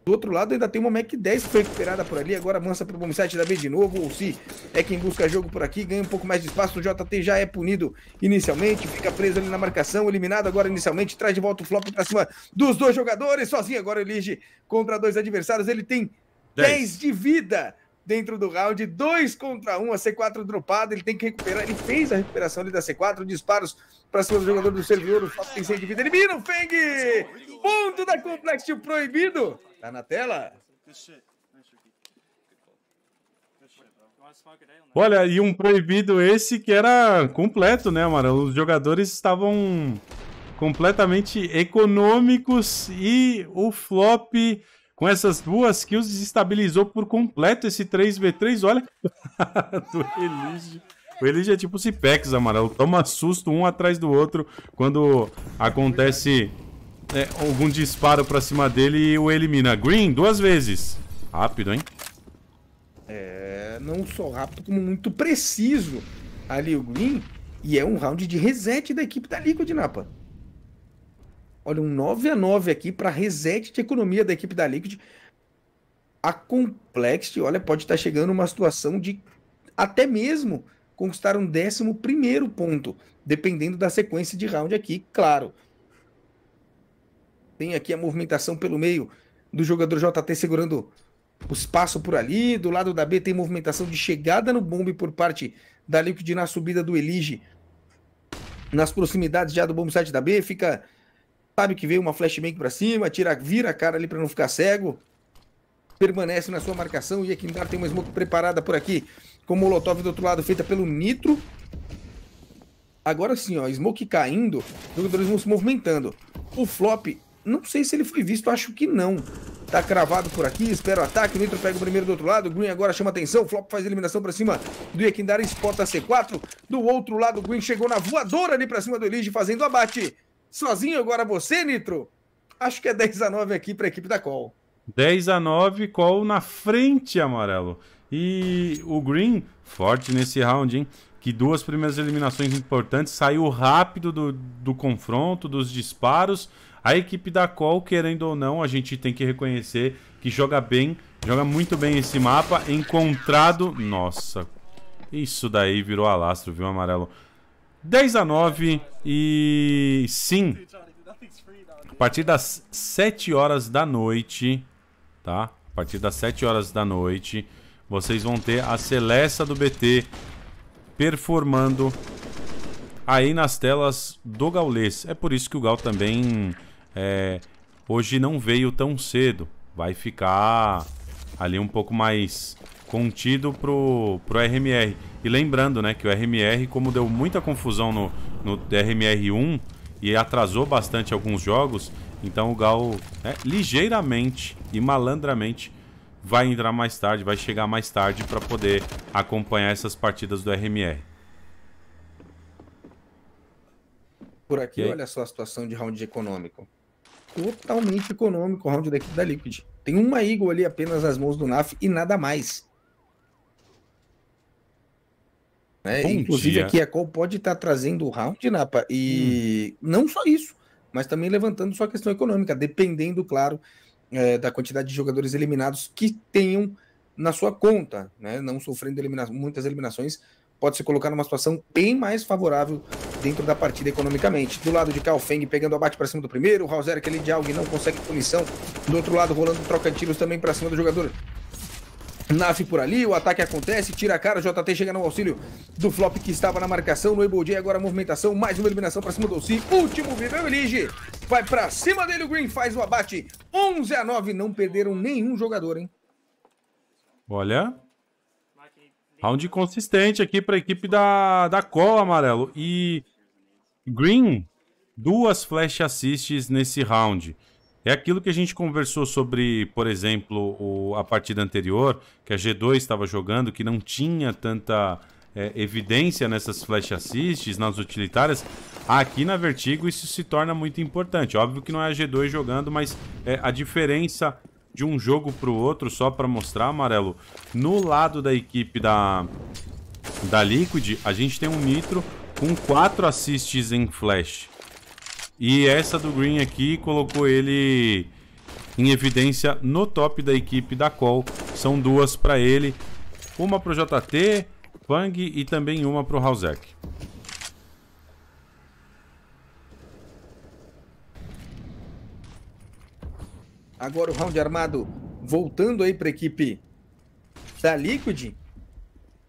[SPEAKER 2] Do outro lado ainda tem uma Mac 10 que foi recuperada por ali, agora avança para o bom site da B de novo, ou se é quem busca jogo por aqui, ganha um pouco mais de espaço, o JT já é punido inicialmente, fica preso ali na marcação, eliminado agora inicialmente, traz de volta o flop para cima dos dois jogadores, sozinho agora elige contra dois adversários, ele tem 10, 10 de vida, dentro do round, 2 contra 1, um, a C4 dropada, ele tem que recuperar, ele fez a recuperação ali da C4, disparos para cima do jogador do servidor, o Fábio tem 100 de vida, elimina o Feng! Ponto da Complexity proibido! Tá na tela?
[SPEAKER 1] Olha, e um proibido esse que era completo, né, Amaral? Os jogadores estavam completamente econômicos e o flop com essas duas kills, desestabilizou por completo esse 3v3, olha. do Elige. O Elige é tipo Cipex, amarelo. Toma susto um atrás do outro quando acontece é, algum disparo pra cima dele e o elimina. Green, duas vezes. Rápido, hein?
[SPEAKER 2] É, não só rápido, como muito preciso ali o Green. E é um round de reset da equipe da Liquid, Napa. Olha, um 9 a 9 aqui para reset de economia da equipe da Liquid. A Complexity, olha, pode estar tá chegando uma situação de até mesmo conquistar um 11 ponto, dependendo da sequência de round aqui, claro. Tem aqui a movimentação pelo meio do jogador JT segurando o espaço por ali. Do lado da B tem movimentação de chegada no bombe por parte da Liquid na subida do Elige. Nas proximidades já do bombe site da B, fica Sabe que veio uma flashbang para cima, tira, vira a cara ali para não ficar cego. Permanece na sua marcação e a tem uma smoke preparada por aqui. Com Molotov do outro lado, feita pelo Nitro. Agora sim, ó, Smoke caindo, jogadores vão se movimentando. O Flop, não sei se ele foi visto, acho que não. Tá cravado por aqui, espera o ataque, o Nitro pega o primeiro do outro lado, o Green agora chama atenção, o Flop faz eliminação pra cima do Yekindar, espota C4. Do outro lado, o Green chegou na voadora ali pra cima do Elige, fazendo abate sozinho agora você, Nitro. Acho que é 10 a 9 aqui para a equipe da Call.
[SPEAKER 1] 10 a 9, Call na frente, Amarelo. E o Green, forte nesse round, hein? Que duas primeiras eliminações importantes, saiu rápido do, do confronto, dos disparos. A equipe da Call, querendo ou não, a gente tem que reconhecer que joga bem, joga muito bem esse mapa. Encontrado. Nossa, isso daí virou alastro, viu, amarelo? 10 a 9 e sim, a partir das 7 horas da noite, tá? A partir das 7 horas da noite, vocês vão ter a celeste do BT performando aí nas telas do Gaulês. É por isso que o Gal também é, hoje não veio tão cedo. Vai ficar ali um pouco mais contido pro, pro RMR. E lembrando, né, que o RMR, como deu muita confusão no, no RMR1 e atrasou bastante alguns jogos, então o Gal né, ligeiramente e malandramente vai entrar mais tarde, vai chegar mais tarde para poder acompanhar essas partidas do RMR. Por aqui, olha
[SPEAKER 2] só a situação de round econômico. Totalmente econômico o round da equipe da Liquid. Tem uma Eagle ali apenas nas mãos do NAF e nada mais. Né? Inclusive dia. aqui a Call pode estar tá trazendo o round, Napa, e hum. não só isso, mas também levantando sua questão econômica, dependendo, claro, é, da quantidade de jogadores eliminados que tenham na sua conta, né? não sofrendo elimina muitas eliminações, pode se colocar numa situação bem mais favorável dentro da partida economicamente. Do lado de cá, Feng pegando o abate para cima do primeiro, o Hauser, aquele de Algue, não consegue punição. Do outro lado, rolando troca tiros também para cima do jogador Nasce por ali, o ataque acontece, tira a cara, JT chega no auxílio do Flop que estava na marcação, no Able J, agora a movimentação, mais uma eliminação para cima do Si, último viveu Elige, vai para cima dele o Green, faz o abate, 11 a 9, não perderam nenhum jogador, hein?
[SPEAKER 1] Olha, round consistente aqui para a equipe da, da Cola, Amarelo, e Green, duas flash assists nesse round. É aquilo que a gente conversou sobre, por exemplo, o, a partida anterior, que a G2 estava jogando, que não tinha tanta é, evidência nessas flash assists, nas utilitárias. Aqui na Vertigo isso se torna muito importante. Óbvio que não é a G2 jogando, mas é, a diferença de um jogo para o outro, só para mostrar, Amarelo, no lado da equipe da, da Liquid, a gente tem um Nitro com quatro assists em flash. E essa do Green aqui colocou ele em evidência no top da equipe da Call. São duas para ele, uma para o JT, Pang e também uma para o Halzek.
[SPEAKER 2] Agora o round armado voltando aí para a equipe da Liquid,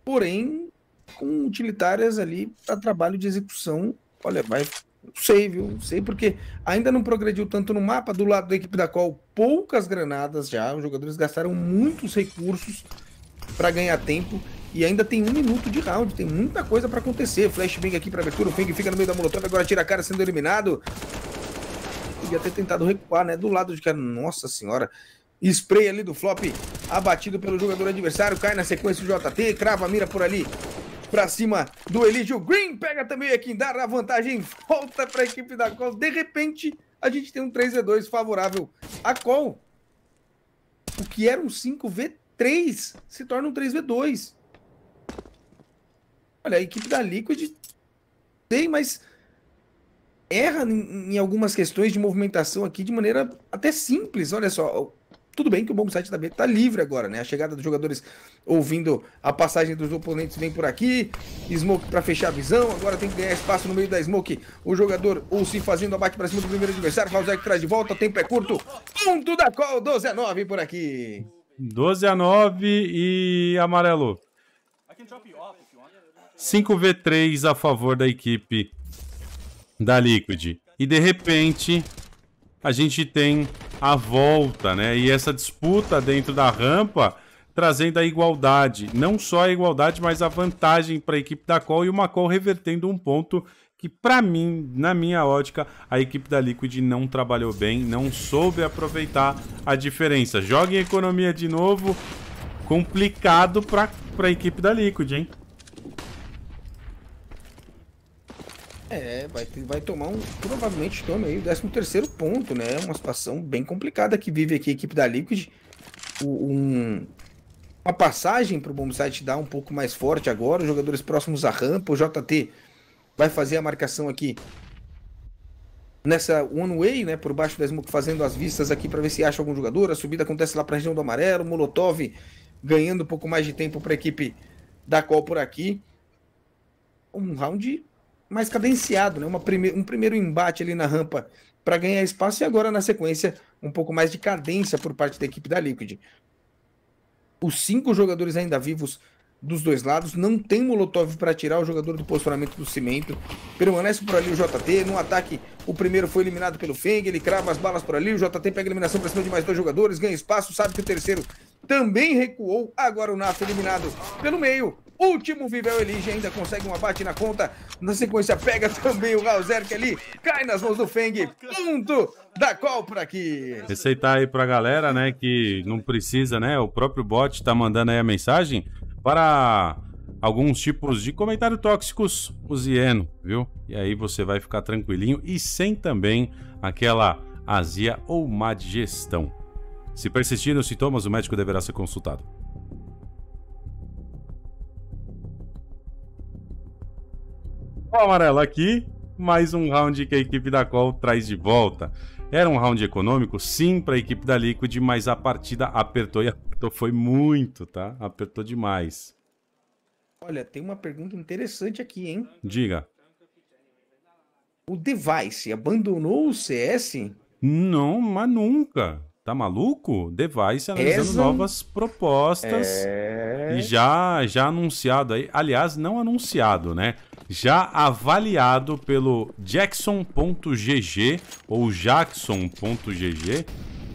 [SPEAKER 2] porém com utilitárias ali para trabalho de execução. Olha, vai não sei, viu? Não sei porque ainda não progrediu tanto no mapa do lado da equipe da qual poucas granadas já. Os jogadores gastaram muitos recursos para ganhar tempo e ainda tem um minuto de round, tem muita coisa para acontecer. Flashbang aqui para abertura, o Feng fica no meio da molotov, agora tira a cara sendo eliminado. Podia ter tentado recuar, né? Do lado de cara, nossa senhora. Spray ali do flop, abatido pelo jogador adversário, cai na sequência o JT, crava a mira por ali pra cima do Elidio Green. Pega também a Kindar, a vantagem volta pra equipe da Col. De repente, a gente tem um 3v2 favorável à Col. O que era um 5v3 se torna um 3v2. Olha, a equipe da Liquid tem, mas erra em algumas questões de movimentação aqui de maneira até simples. Olha só, tudo bem que o bom site também está livre agora, né? A chegada dos jogadores ouvindo a passagem dos oponentes vem por aqui. Smoke para fechar a visão. Agora tem que ganhar espaço no meio da Smoke. O jogador ou se fazendo abate para cima do primeiro adversário. que traz de volta. Tempo é curto. Ponto da call 12 a 9 por aqui.
[SPEAKER 1] 12 a 9 e amarelo. 5v3 a favor da equipe da Liquid. E de repente, a gente tem a volta, né? E essa disputa dentro da rampa trazendo a igualdade, não só a igualdade, mas a vantagem para a equipe da Call e uma Call revertendo um ponto que para mim, na minha ótica, a equipe da Liquid não trabalhou bem, não soube aproveitar a diferença. Joga em economia de novo, complicado para a equipe da Liquid, hein?
[SPEAKER 2] É, vai, vai tomar um. Provavelmente toma aí o 13 terceiro ponto, né? Uma situação bem complicada que vive aqui a equipe da Liquid. um, uma passagem para o Bombsite dar um pouco mais forte agora. Os jogadores próximos à rampa. O JT vai fazer a marcação aqui nessa one way, né? Por baixo da Smoke, fazendo as vistas aqui para ver se acha algum jogador. A subida acontece lá para a região do amarelo. Molotov ganhando um pouco mais de tempo para a equipe da call por aqui. Um round mais cadenciado, né? Uma prime um primeiro embate ali na rampa para ganhar espaço e agora na sequência um pouco mais de cadência por parte da equipe da Liquid. Os cinco jogadores ainda vivos dos dois lados, não tem Molotov para tirar o jogador do posicionamento do cimento. Permanece por ali o JT, no ataque o primeiro foi eliminado pelo Feng, ele crava as balas por ali, o JT pega a eliminação para cima de mais dois jogadores, ganha espaço, sabe que o terceiro também recuou. Agora o Nato eliminado pelo meio. Último Vivel Elige ainda consegue um abate na conta. Na sequência pega também o Raulzer que ali cai nas mãos do Feng. Ponto da Copra aqui.
[SPEAKER 1] Receitar aí pra galera, né, que não precisa, né? O próprio bot tá mandando aí a mensagem para alguns tipos de comentário tóxicos, o Zieno, viu? E aí você vai ficar tranquilinho e sem também aquela azia ou má digestão. Se persistirem os sintomas, o médico deverá ser consultado. O amarelo aqui, mais um round que a equipe da Col traz de volta. Era um round econômico, sim, para a equipe da Liquid, mas a partida apertou e apertou foi muito, tá? Apertou demais.
[SPEAKER 2] Olha, tem uma pergunta interessante aqui, hein?
[SPEAKER 1] Diga. O Device abandonou o CS? Não, mas nunca. Tá maluco? Device analisando novas propostas. É... E já, já anunciado aí. Aliás, não anunciado, né? Já avaliado pelo Jackson.gg ou Jackson.gg,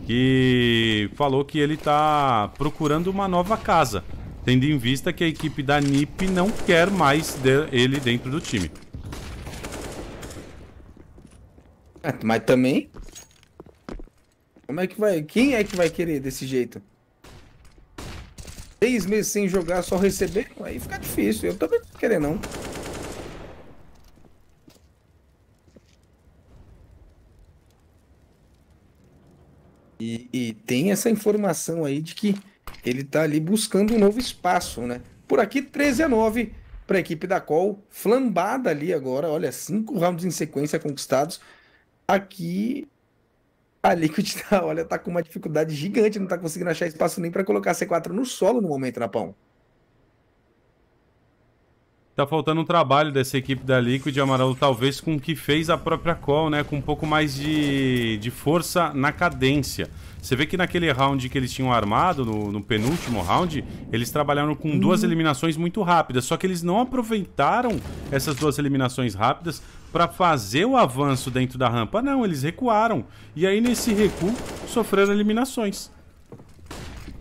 [SPEAKER 1] que falou que ele tá procurando uma nova casa, tendo em vista que a equipe da NIP não quer mais ele dentro do time. É, mas também como é que vai? Quem é que
[SPEAKER 2] vai querer desse jeito? Seis meses sem jogar, só receber? Aí fica difícil. Eu também não vou querer, não. E, e, tem essa informação aí de que ele tá ali buscando um novo espaço, né? Por aqui, 13 a 9 para a equipe da Col, flambada ali agora, olha, cinco rounds em sequência conquistados. Aqui a Liquid tá, olha, tá com uma dificuldade gigante, não tá conseguindo achar espaço nem para colocar C4 no solo no momento, Napão.
[SPEAKER 1] Tá faltando um trabalho dessa equipe da Liquid Amarelo, talvez com o que fez a própria Call, né? Com um pouco mais de, de força na cadência. Você vê que naquele round que eles tinham armado, no, no penúltimo round, eles trabalharam com duas uhum. eliminações muito rápidas. Só que eles não aproveitaram essas duas eliminações rápidas para fazer o avanço dentro da rampa. Não, eles recuaram. E aí, nesse recuo, sofreram eliminações.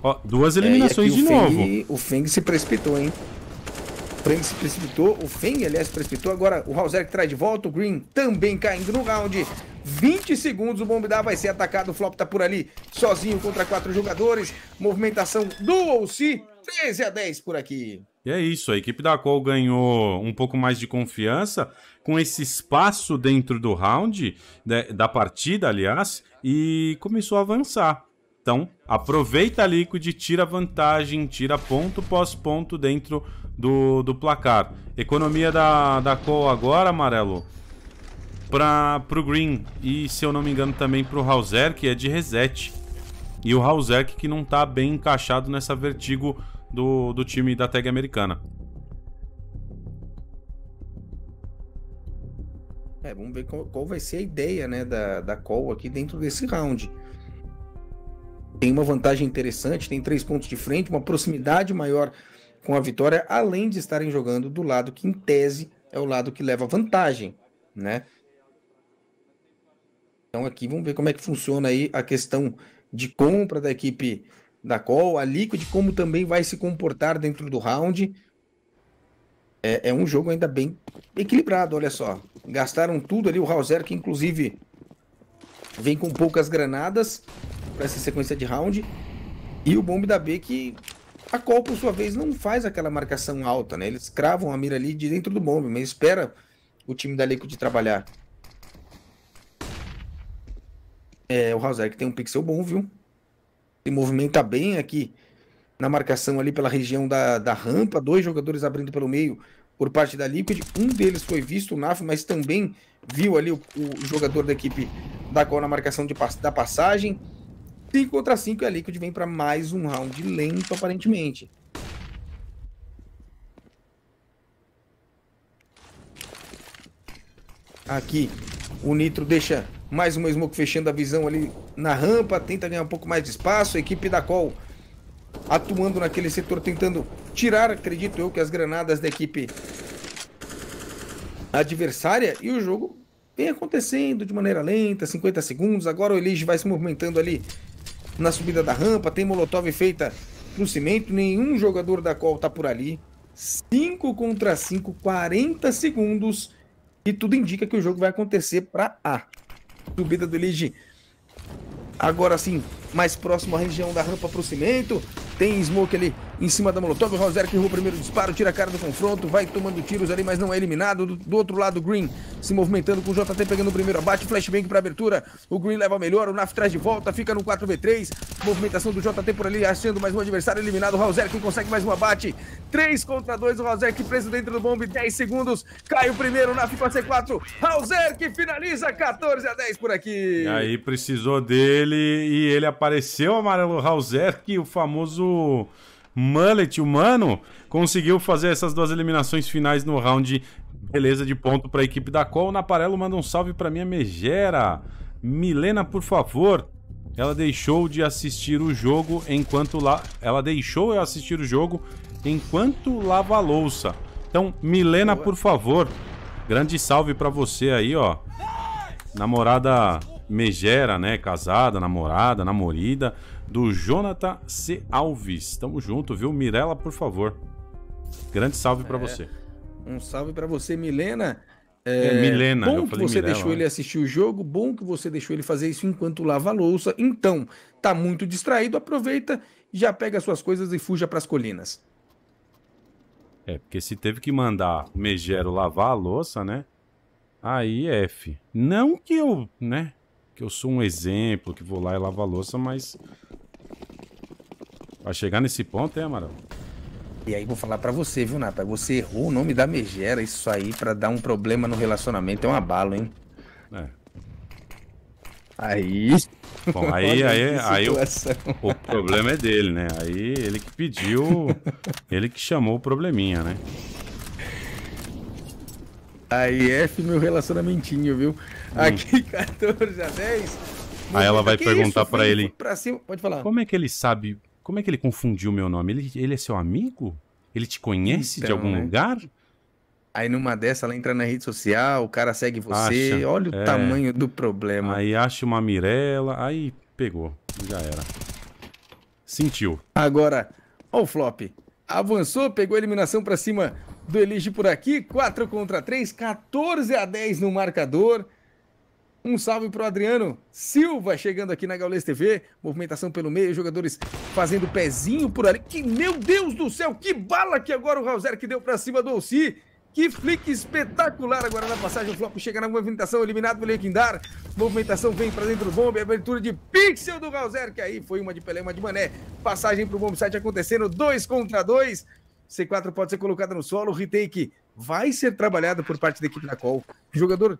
[SPEAKER 1] Ó, duas é, eliminações é, de o novo. Feng, o
[SPEAKER 2] Feng se precipitou, hein? O Feng se precipitou. O Feng, aliás, precipitou. Agora o Hauser traz de volta. O Green também caindo no round. 20 segundos, o Bombidá vai ser atacado, o Flop tá por ali, sozinho contra quatro jogadores, movimentação do Olsi, 13 a 10 por aqui.
[SPEAKER 1] E é isso, a equipe da Col ganhou um pouco mais de confiança com esse espaço dentro do round, né, da partida, aliás, e começou a avançar. Então, aproveita a Liquid, tira vantagem, tira ponto pós ponto dentro do, do placar. Economia da, da Col agora, Amarelo, para o Green e, se eu não me engano, também para o Hauser, que é de reset. E o Hauser que não está bem encaixado nessa Vertigo do, do time da tag americana.
[SPEAKER 2] É, vamos ver qual, qual vai ser a ideia né, da, da call aqui dentro desse round. Tem uma vantagem interessante, tem três pontos de frente, uma proximidade maior com a vitória, além de estarem jogando do lado que, em tese, é o lado que leva vantagem, né? Então aqui vamos ver como é que funciona aí a questão de compra da equipe da call, a Liquid, como também vai se comportar dentro do round. É, é um jogo ainda bem equilibrado, olha só. Gastaram tudo ali, o Hauser, que inclusive vem com poucas granadas para essa sequência de round. E o bombe da B que a Col, por sua vez, não faz aquela marcação alta, né? Eles cravam a mira ali de dentro do bombe, mas espera o time da Liquid trabalhar. É, o Hauser que tem um pixel bom, viu? se movimenta bem aqui na marcação ali pela região da, da rampa, dois jogadores abrindo pelo meio por parte da Liquid, um deles foi visto, o Nafo, mas também viu ali o, o jogador da equipe da qual na marcação de, da passagem. 5 contra 5 e a Liquid vem para mais um round lento, aparentemente. Aqui, o Nitro deixa mais uma Smoke fechando a visão ali na rampa, tenta ganhar um pouco mais de espaço. A equipe da Call atuando naquele setor, tentando tirar, acredito eu, que as granadas da equipe adversária. E o jogo vem acontecendo de maneira lenta, 50 segundos. Agora o Elige vai se movimentando ali na subida da rampa. Tem Molotov feita no cimento. Nenhum jogador da Call tá por ali. 5 contra 5, 40 segundos. E tudo indica que o jogo vai acontecer para A. Subida do Lige. Agora sim, mais próximo à região da rampa para o cimento. Tem smoke ali em cima da Molotov. O Roser que errou o primeiro disparo, tira a cara do confronto, vai tomando tiros ali, mas não é eliminado. Do, do outro lado, Green se movimentando com o JT pegando o primeiro abate. Flashbang para abertura. O Green leva melhor, o Naf traz de volta, fica no 4v3. Movimentação do JT por ali, achando mais um adversário eliminado. O que consegue mais um abate. 3 contra 2, o Roser que preso dentro do bombe, 10 segundos. Cai o primeiro, o Naf com a C4. Roser que finaliza 14 a 10 por aqui. E aí
[SPEAKER 1] precisou dele e ele apareceu, amarelo Roser, que o famoso. Mullet, humano, conseguiu fazer essas duas eliminações finais no round. Beleza de ponto para a equipe da Col. O Naparello manda um salve para minha megera. Milena, por favor, ela deixou de assistir o jogo enquanto lá. Ela deixou eu assistir o jogo enquanto lava a louça. Então, Milena, por favor, grande salve para você aí, ó. Namorada megera, né? Casada, namorada, namorida do Jonathan C. Alves. Tamo junto, viu? Mirela, por favor. Grande salve para é, você.
[SPEAKER 2] Um salve para você, Milena. É, é, Milena, bom que você Mirela, deixou né? ele assistir o jogo, bom que você deixou ele fazer isso enquanto lava a louça. Então, tá muito distraído, aproveita, já pega suas coisas e fuja para as colinas.
[SPEAKER 1] É, porque se teve que mandar o Megero lavar a louça, né? Aí, F. Não que eu, né? Que eu sou um exemplo, que vou lá e lavo a louça, mas Vai chegar nesse ponto, é, Amaral? E aí vou falar para você, viu,
[SPEAKER 2] Nata? Você errou o nome da megera, isso aí, para dar um problema no relacionamento, é um abalo, hein?
[SPEAKER 1] É. Aí. Bom, aí, aí, aí o, o, problema é dele, né? Aí ele que pediu, ele que chamou o probleminha, né? Aí, F, meu relacionamentinho, viu? Hum.
[SPEAKER 2] Aqui, 14 a 10.
[SPEAKER 1] Aí ela vai perguntar para ele.
[SPEAKER 2] Pra cima, pode falar.
[SPEAKER 1] Como é que ele sabe como é que ele confundiu meu nome? Ele, ele é seu amigo? Ele te conhece então, de algum então, né? lugar? Aí
[SPEAKER 2] numa dessa ela entra na rede social,
[SPEAKER 1] o cara segue você, acha, olha o é... tamanho do problema. Aí acha uma Mirella, aí pegou, já era. Sentiu.
[SPEAKER 2] Agora, ó o flop. Avançou, pegou a eliminação para cima do Elige por aqui, 4 contra 3, 14 a 10 no marcador. Um salve para o Adriano Silva, chegando aqui na Gaules TV. Movimentação pelo meio, jogadores fazendo pezinho por ali. Que, meu Deus do céu, que bala que agora o Raul que deu para cima do Alci. Que flick espetacular agora na passagem. O Flop chega na movimentação, eliminado pelo Equindar. Movimentação vem para dentro do bombe. Abertura de pixel do Galzer, que aí foi uma de Pelé, uma de Mané. Passagem para o bombe site acontecendo, dois contra dois. C4 pode ser colocada no solo. Retake vai ser trabalhado por parte da equipe da Col. Jogador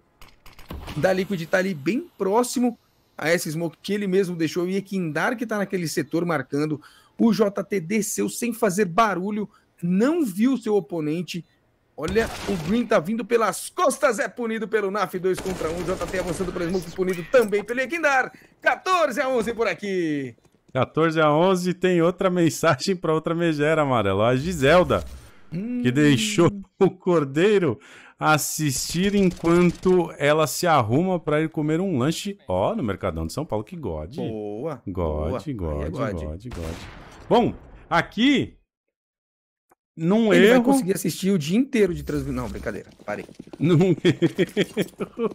[SPEAKER 2] da Liquid tá ali bem próximo a essa smoke que ele mesmo deixou. E Ekindar que tá naquele setor marcando. O JT desceu sem fazer barulho, não viu seu oponente. Olha, o Green tá vindo pelas costas, é punido pelo NAF 2 contra 1. JT avançando para Smoke, punido também pelo Equindar. 14 a 11 por aqui.
[SPEAKER 1] 14 a 11 tem outra mensagem para outra megera, amarelo. A Giselda, hum. que deixou o Cordeiro assistir enquanto ela se arruma para ir comer um lanche. Ó, oh, no Mercadão de São Paulo, que gode. Boa. Gode, boa. É gode, é gode, gode. Bom, aqui num ele erro. vai conseguir
[SPEAKER 2] assistir o dia inteiro de transmissão. Não, brincadeira, parei. Num erro.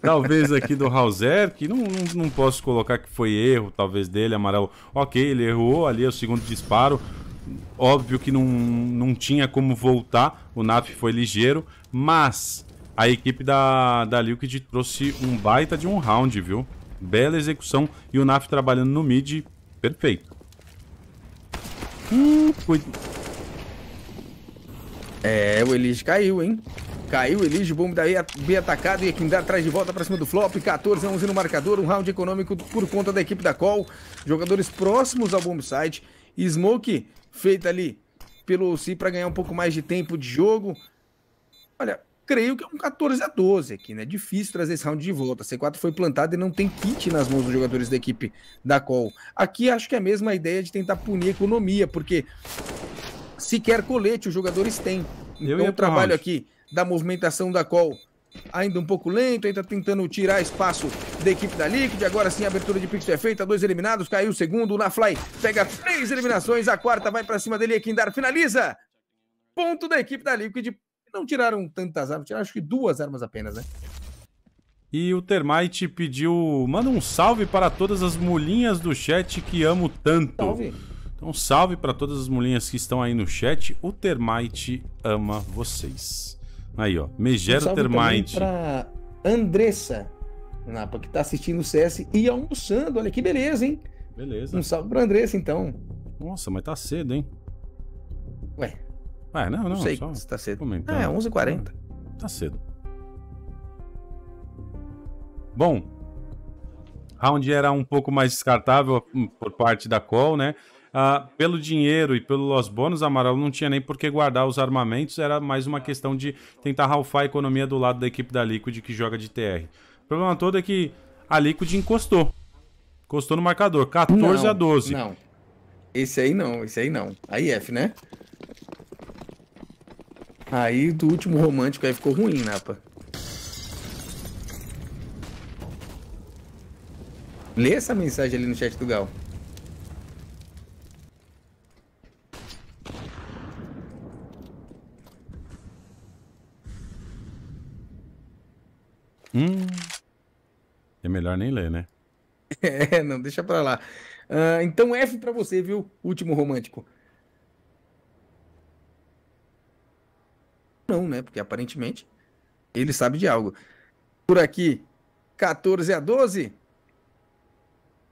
[SPEAKER 2] talvez aqui
[SPEAKER 1] do Hauser, que não, não, não, posso colocar que foi erro, talvez dele, amarelo. Ok, ele errou ali, é o segundo disparo. Óbvio que não, não tinha como voltar, o NAF foi ligeiro, mas a equipe da, da Liquid trouxe um baita de um round, viu? Bela execução e o NAF trabalhando no mid, perfeito. Hum, foi...
[SPEAKER 2] É, o elige caiu, hein? Caiu, elige bomba daí bem atacado e Kindar atrás de volta para cima do flop. 14 a 11 no marcador, um round econômico por conta da equipe da Call. Jogadores próximos ao bomb site. Smoke feita ali pelo OC para ganhar um pouco mais de tempo de jogo. Olha, creio que é um 14 a 12 aqui, né? Difícil trazer esse round de volta. C4 foi plantado e não tem kit nas mãos dos jogadores da equipe da Col. Aqui acho que é a mesma ideia de tentar punir a economia, porque sequer colete os jogadores têm. Então o trabalho aqui da movimentação da Call ainda um pouco lento, ainda tentando tirar espaço da equipe da Liquid. Agora sim, a abertura de Pixel é feita, dois eliminados, caiu o segundo, o Lafly pega três eliminações, a quarta vai para cima dele, Equindar finaliza. Ponto da equipe da Liquid. Não tiraram tantas armas, tiraram acho que duas armas apenas, né?
[SPEAKER 1] E o Termite pediu, manda um salve para todas as mulinhas do chat que amo tanto. Salve. Então salve para todas as mulinhas que estão aí no chat. O Termite ama vocês. Aí, ó. Megero um Termite.
[SPEAKER 2] Pra Andressa, Napa, que tá assistindo o CS e almoçando. Olha que beleza, hein?
[SPEAKER 1] Beleza. Um salve pra Andressa, então. Nossa, mas tá cedo, hein? Ué. Ué, ah, não, não. Não sei só se tá cedo. Comentando. Ah, é, 11h40. Tá cedo. Bom, round era um pouco mais descartável por parte da Call, né? ah, pelo dinheiro e pelos bônus, Amaral não tinha nem por que guardar os armamentos, era mais uma questão de tentar ralfar a economia do lado da equipe da Liquid que joga de TR. O problema todo é que a Liquid encostou. Encostou no marcador, 14 não, a 12. Não. Esse aí não, esse aí não. Aí F, né?
[SPEAKER 2] Aí do último romântico aí ficou ruim, Napa. Né, Lê essa mensagem ali no chat do Gal.
[SPEAKER 1] Hum. É melhor nem ler, né?
[SPEAKER 2] É, não, deixa pra lá. Uh, então, F pra você, viu? Último romântico. Não, né? Porque aparentemente ele sabe de algo. Por aqui, 14 a 12.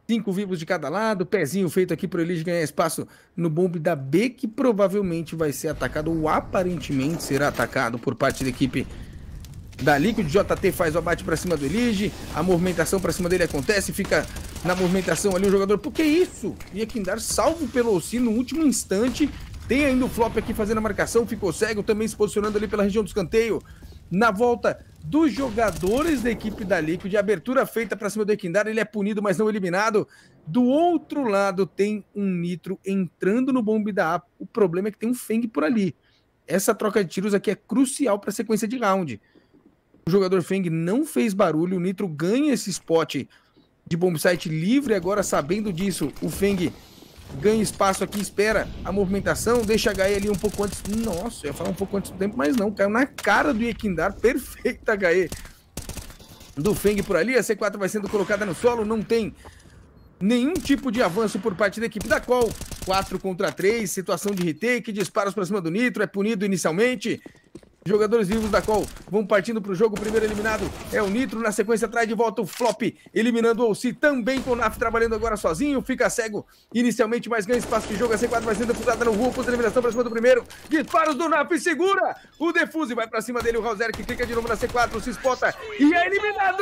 [SPEAKER 2] Cinco vivos de cada lado, pezinho feito aqui para Elis ganhar espaço no bombe da B, que provavelmente vai ser atacado ou aparentemente será atacado por parte da equipe da o JT faz o abate pra cima do Elige, a movimentação pra cima dele acontece, fica na movimentação ali o jogador, por que é isso? E a é Kindar salvo pelo Ossi no último instante, tem ainda o Flop aqui fazendo a marcação, ficou cego, também se posicionando ali pela região do escanteio, na volta dos jogadores da equipe da Liquid, abertura feita para cima do Equindar, ele é punido, mas não eliminado, do outro lado tem um Nitro entrando no bombe da A, o problema é que tem um Feng por ali, essa troca de tiros aqui é crucial para a sequência de round. O jogador Feng não fez barulho. O Nitro ganha esse spot de bombsite livre. Agora, sabendo disso, o Feng ganha espaço aqui, espera a movimentação, deixa a HE ali um pouco antes. Nossa, eu ia falar um pouco antes do tempo, mas não, caiu na cara do Iekindar, perfeita HE do Feng por ali. A C4 vai sendo colocada no solo, não tem nenhum tipo de avanço por parte da equipe da Col. 4 contra 3, situação de retake, disparos para cima do Nitro, é punido inicialmente. Jogadores vivos da Call vão partindo para o jogo. Primeiro eliminado é o Nitro. Na sequência, traz de volta o Flop, eliminando o Alci. Também com o Naf trabalhando agora sozinho. Fica cego inicialmente, mas ganha espaço de jogo. A C4 vai sendo cruzada no rumo. Ponto eliminação para cima do primeiro. Disparos do Naf. Segura o Defuse. Vai para cima dele o Hauser, que clica de novo na C4. Se espota e é eliminado.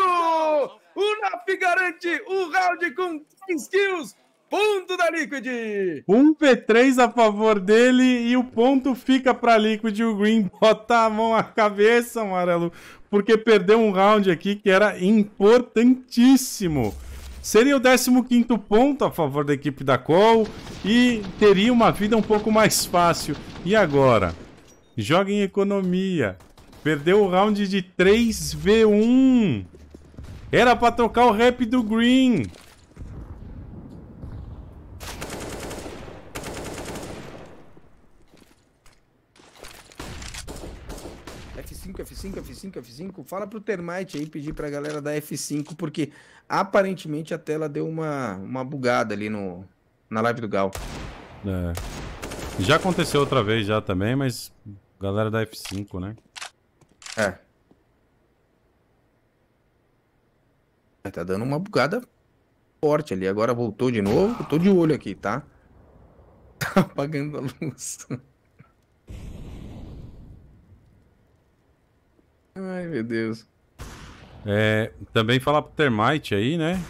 [SPEAKER 2] O Naf garante o round com 10 kills ponto da Liquid!
[SPEAKER 1] Um v 3 a favor dele e o ponto fica pra Liquid. O Green bota a mão à cabeça, amarelo, porque perdeu um round aqui que era importantíssimo. Seria o 15 ponto a favor da equipe da Col e teria uma vida um pouco mais fácil. E agora? Joga em economia. Perdeu o round de 3v1. Era para trocar o rap do Green.
[SPEAKER 2] F5, F5, F5. Fala pro Termite aí, pedir pra galera da F5, porque aparentemente a tela deu uma, uma bugada ali no,
[SPEAKER 1] na live do Gal. É. Já aconteceu outra vez já também, mas galera da F5, né?
[SPEAKER 2] É. é. Tá dando uma bugada forte ali. Agora voltou de novo. Tô de olho aqui, tá? Tá apagando a luz. Ai, meu Deus.
[SPEAKER 1] É, também falar pro Termite aí, né?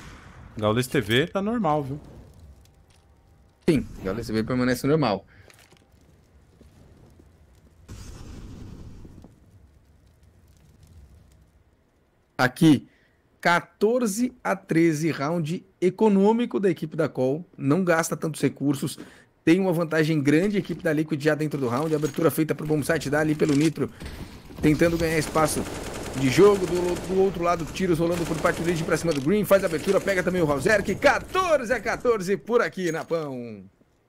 [SPEAKER 1] Gaules TV tá normal, viu? Sim, Gaules TV permanece normal.
[SPEAKER 2] Aqui, 14 a 13, round econômico da equipe da Call. Não gasta tantos recursos. Tem uma vantagem grande a equipe da Liquid já dentro do round. A abertura feita pro bom site dá ali pelo Nitro tentando ganhar espaço de jogo. Do, do outro lado, tiros rolando por parte do lead para cima do Green. Faz abertura, pega também o Halzerk. 14 a 14 por aqui,
[SPEAKER 1] Napão.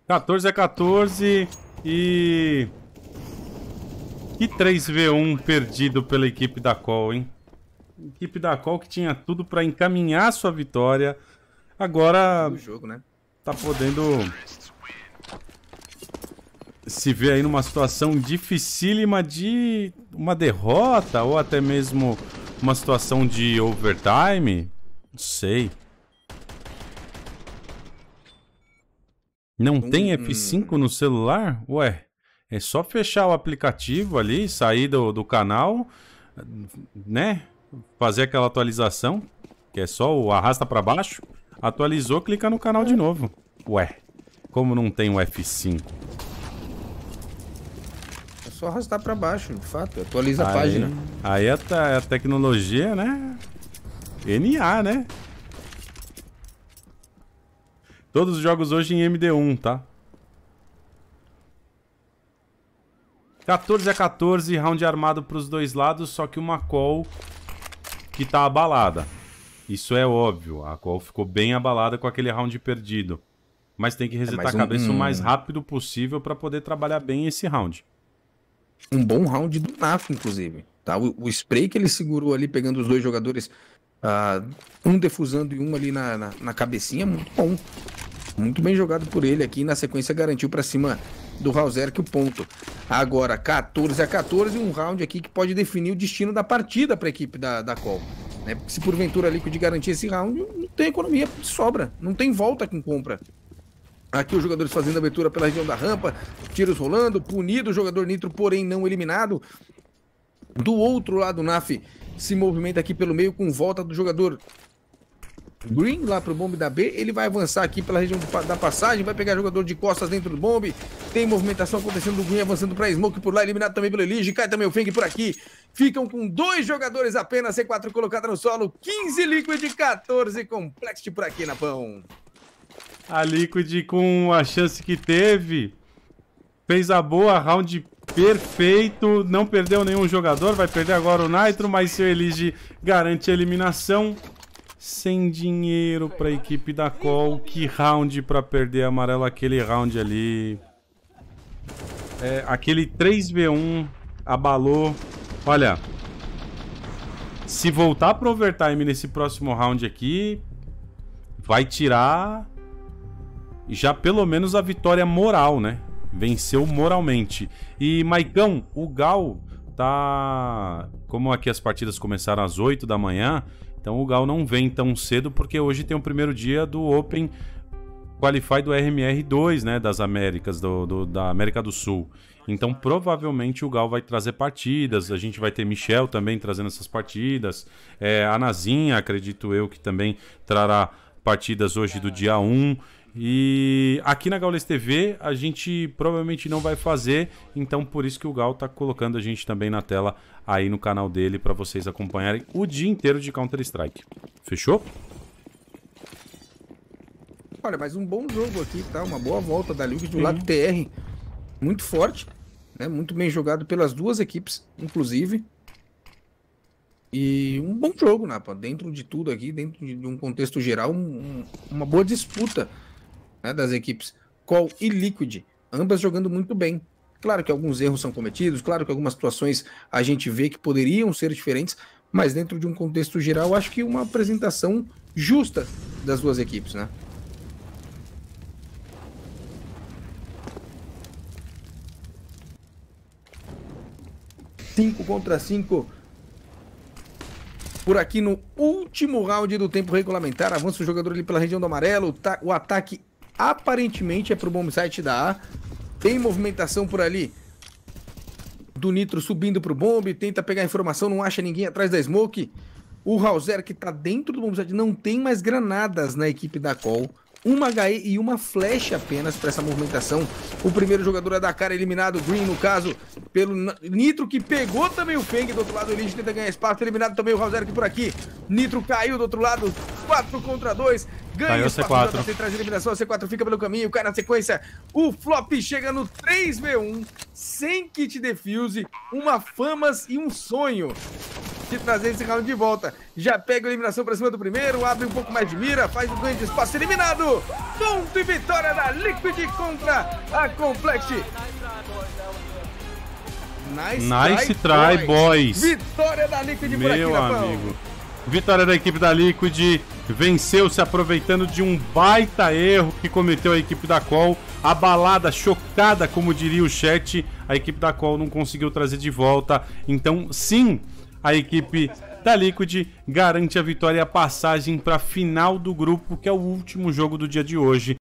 [SPEAKER 1] 14 a 14 e... Que 3v1 perdido pela equipe da Call, hein? Equipe da Call que tinha tudo para encaminhar sua vitória. Agora... O jogo, né? Tá podendo se vê aí numa situação dificílima de uma derrota ou até mesmo uma situação de overtime. Não sei. Não tem hum, F5 hum. no celular? Ué, é só fechar o aplicativo ali, sair do, do canal, né? Fazer aquela atualização, que é só o arrasta para baixo, atualizou, clica no canal de novo. Ué, como não tem o F5?
[SPEAKER 2] só arrastar para baixo, de fato. Atualiza aí, a página.
[SPEAKER 1] Aí a, a tecnologia, né? NA, né? Todos os jogos hoje em MD1, tá? 14 a 14, round armado para os dois lados, só que uma call que tá abalada. Isso é óbvio, a call ficou bem abalada com aquele round perdido. Mas tem que é resetar é um... a cabeça o mais rápido possível para poder trabalhar bem esse round
[SPEAKER 2] um bom round do Naf, inclusive. Tá? O, o, spray que ele segurou ali, pegando os dois jogadores, uh, um defusando e um ali na, na, na cabecinha, é muito bom. Muito bem jogado por ele aqui. Na sequência, garantiu para cima do que o ponto. Agora, 14 a 14, um round aqui que pode definir o destino da partida para a equipe da, da Col. Né? se porventura a Liquid garantir esse round, não tem economia, sobra. Não tem volta quem compra Aqui os jogadores fazendo abertura pela região da rampa, tiros rolando, punido o jogador Nitro, porém não eliminado. Do outro lado, o Naf se movimenta aqui pelo meio com volta do jogador Green lá para o bombe da B. Ele vai avançar aqui pela região da passagem, vai pegar jogador de costas dentro do bombe. Tem movimentação acontecendo do Green avançando para Smoke por lá, eliminado também pelo Elige. Cai também o Feng por aqui. Ficam com dois jogadores apenas, C4 colocada no solo, 15 Liquid, 14 Complexity por aqui, Napão.
[SPEAKER 1] A Liquid, com a chance que teve, fez a boa, round perfeito, não perdeu nenhum jogador, vai perder agora o Nitro, mas seu Elige garante a eliminação. Sem dinheiro para a equipe da Call, que round para perder amarelo, aquele round ali. É, aquele 3v1 abalou. Olha, se voltar pro overtime nesse próximo round aqui, vai tirar já pelo menos a vitória moral, né? Venceu moralmente. E Maicão, o Gal tá. Como aqui as partidas começaram às 8 da manhã, então o Gal não vem tão cedo, porque hoje tem o primeiro dia do Open Qualify do RMR2, né? Das Américas, do, do da América do Sul. Então provavelmente o Gal vai trazer partidas, a gente vai ter Michel também trazendo essas partidas, é, a Nazinha, acredito eu, que também trará partidas hoje do dia 1. E aqui na Gaules TV a gente provavelmente não vai fazer, então por isso que o Gal tá colocando a gente também na tela aí no canal dele para vocês acompanharem o dia inteiro de Counter Strike. Fechou?
[SPEAKER 2] Olha, mas um bom jogo aqui, tá? Uma boa volta da Liga do lado TR, muito forte, né? Muito bem jogado pelas duas equipes, inclusive. E um bom jogo, Napa. Dentro de tudo aqui, dentro de um contexto geral, um, uma boa disputa né, das equipes Call e Liquid, ambas jogando muito bem. Claro que alguns erros são cometidos, claro que algumas situações a gente vê que poderiam ser diferentes, mas dentro de um contexto geral, acho que uma apresentação justa das duas equipes, né? Cinco contra cinco por aqui no último round do tempo regulamentar. Avança o jogador ali pela região do amarelo. O ataque Aparentemente é pro bomb site da A. Tem movimentação por ali. Do Nitro subindo pro bomb, tenta pegar informação, não acha ninguém atrás da smoke. O Hauser, que tá dentro do bomb site, não tem mais granadas na equipe da Call. Uma HE e uma flecha apenas para essa movimentação. O primeiro jogador é da cara eliminado, Green no caso, pelo Nitro que pegou também o Feng do outro lado. O Elite tenta ganhar espaço, eliminado também o Hauser aqui por aqui. Nitro caiu do outro lado, 4 contra 2. Ganha o C4. Tentar trazer eliminação, o C4 fica pelo caminho, cai na sequência. O flop chega no 3v1, sem kit defuse, uma famas e um sonho de trazer esse round de volta. Já pega a eliminação pra cima do primeiro, abre um pouco mais de mira, faz um ganho de espaço, eliminado! Ponto e vitória da Liquid contra a Complex. Nice, nice try, try boys. boys! Vitória da Liquid Meu por aqui, Meu amigo.
[SPEAKER 1] Vitória da equipe da Liquid venceu se aproveitando de um baita erro que cometeu a equipe da qual Abalada, chocada, como diria o chat, a equipe da qual não conseguiu trazer de volta. Então, sim, a equipe da Liquid garante a vitória e a passagem para a final do grupo, que é o último jogo do dia de hoje.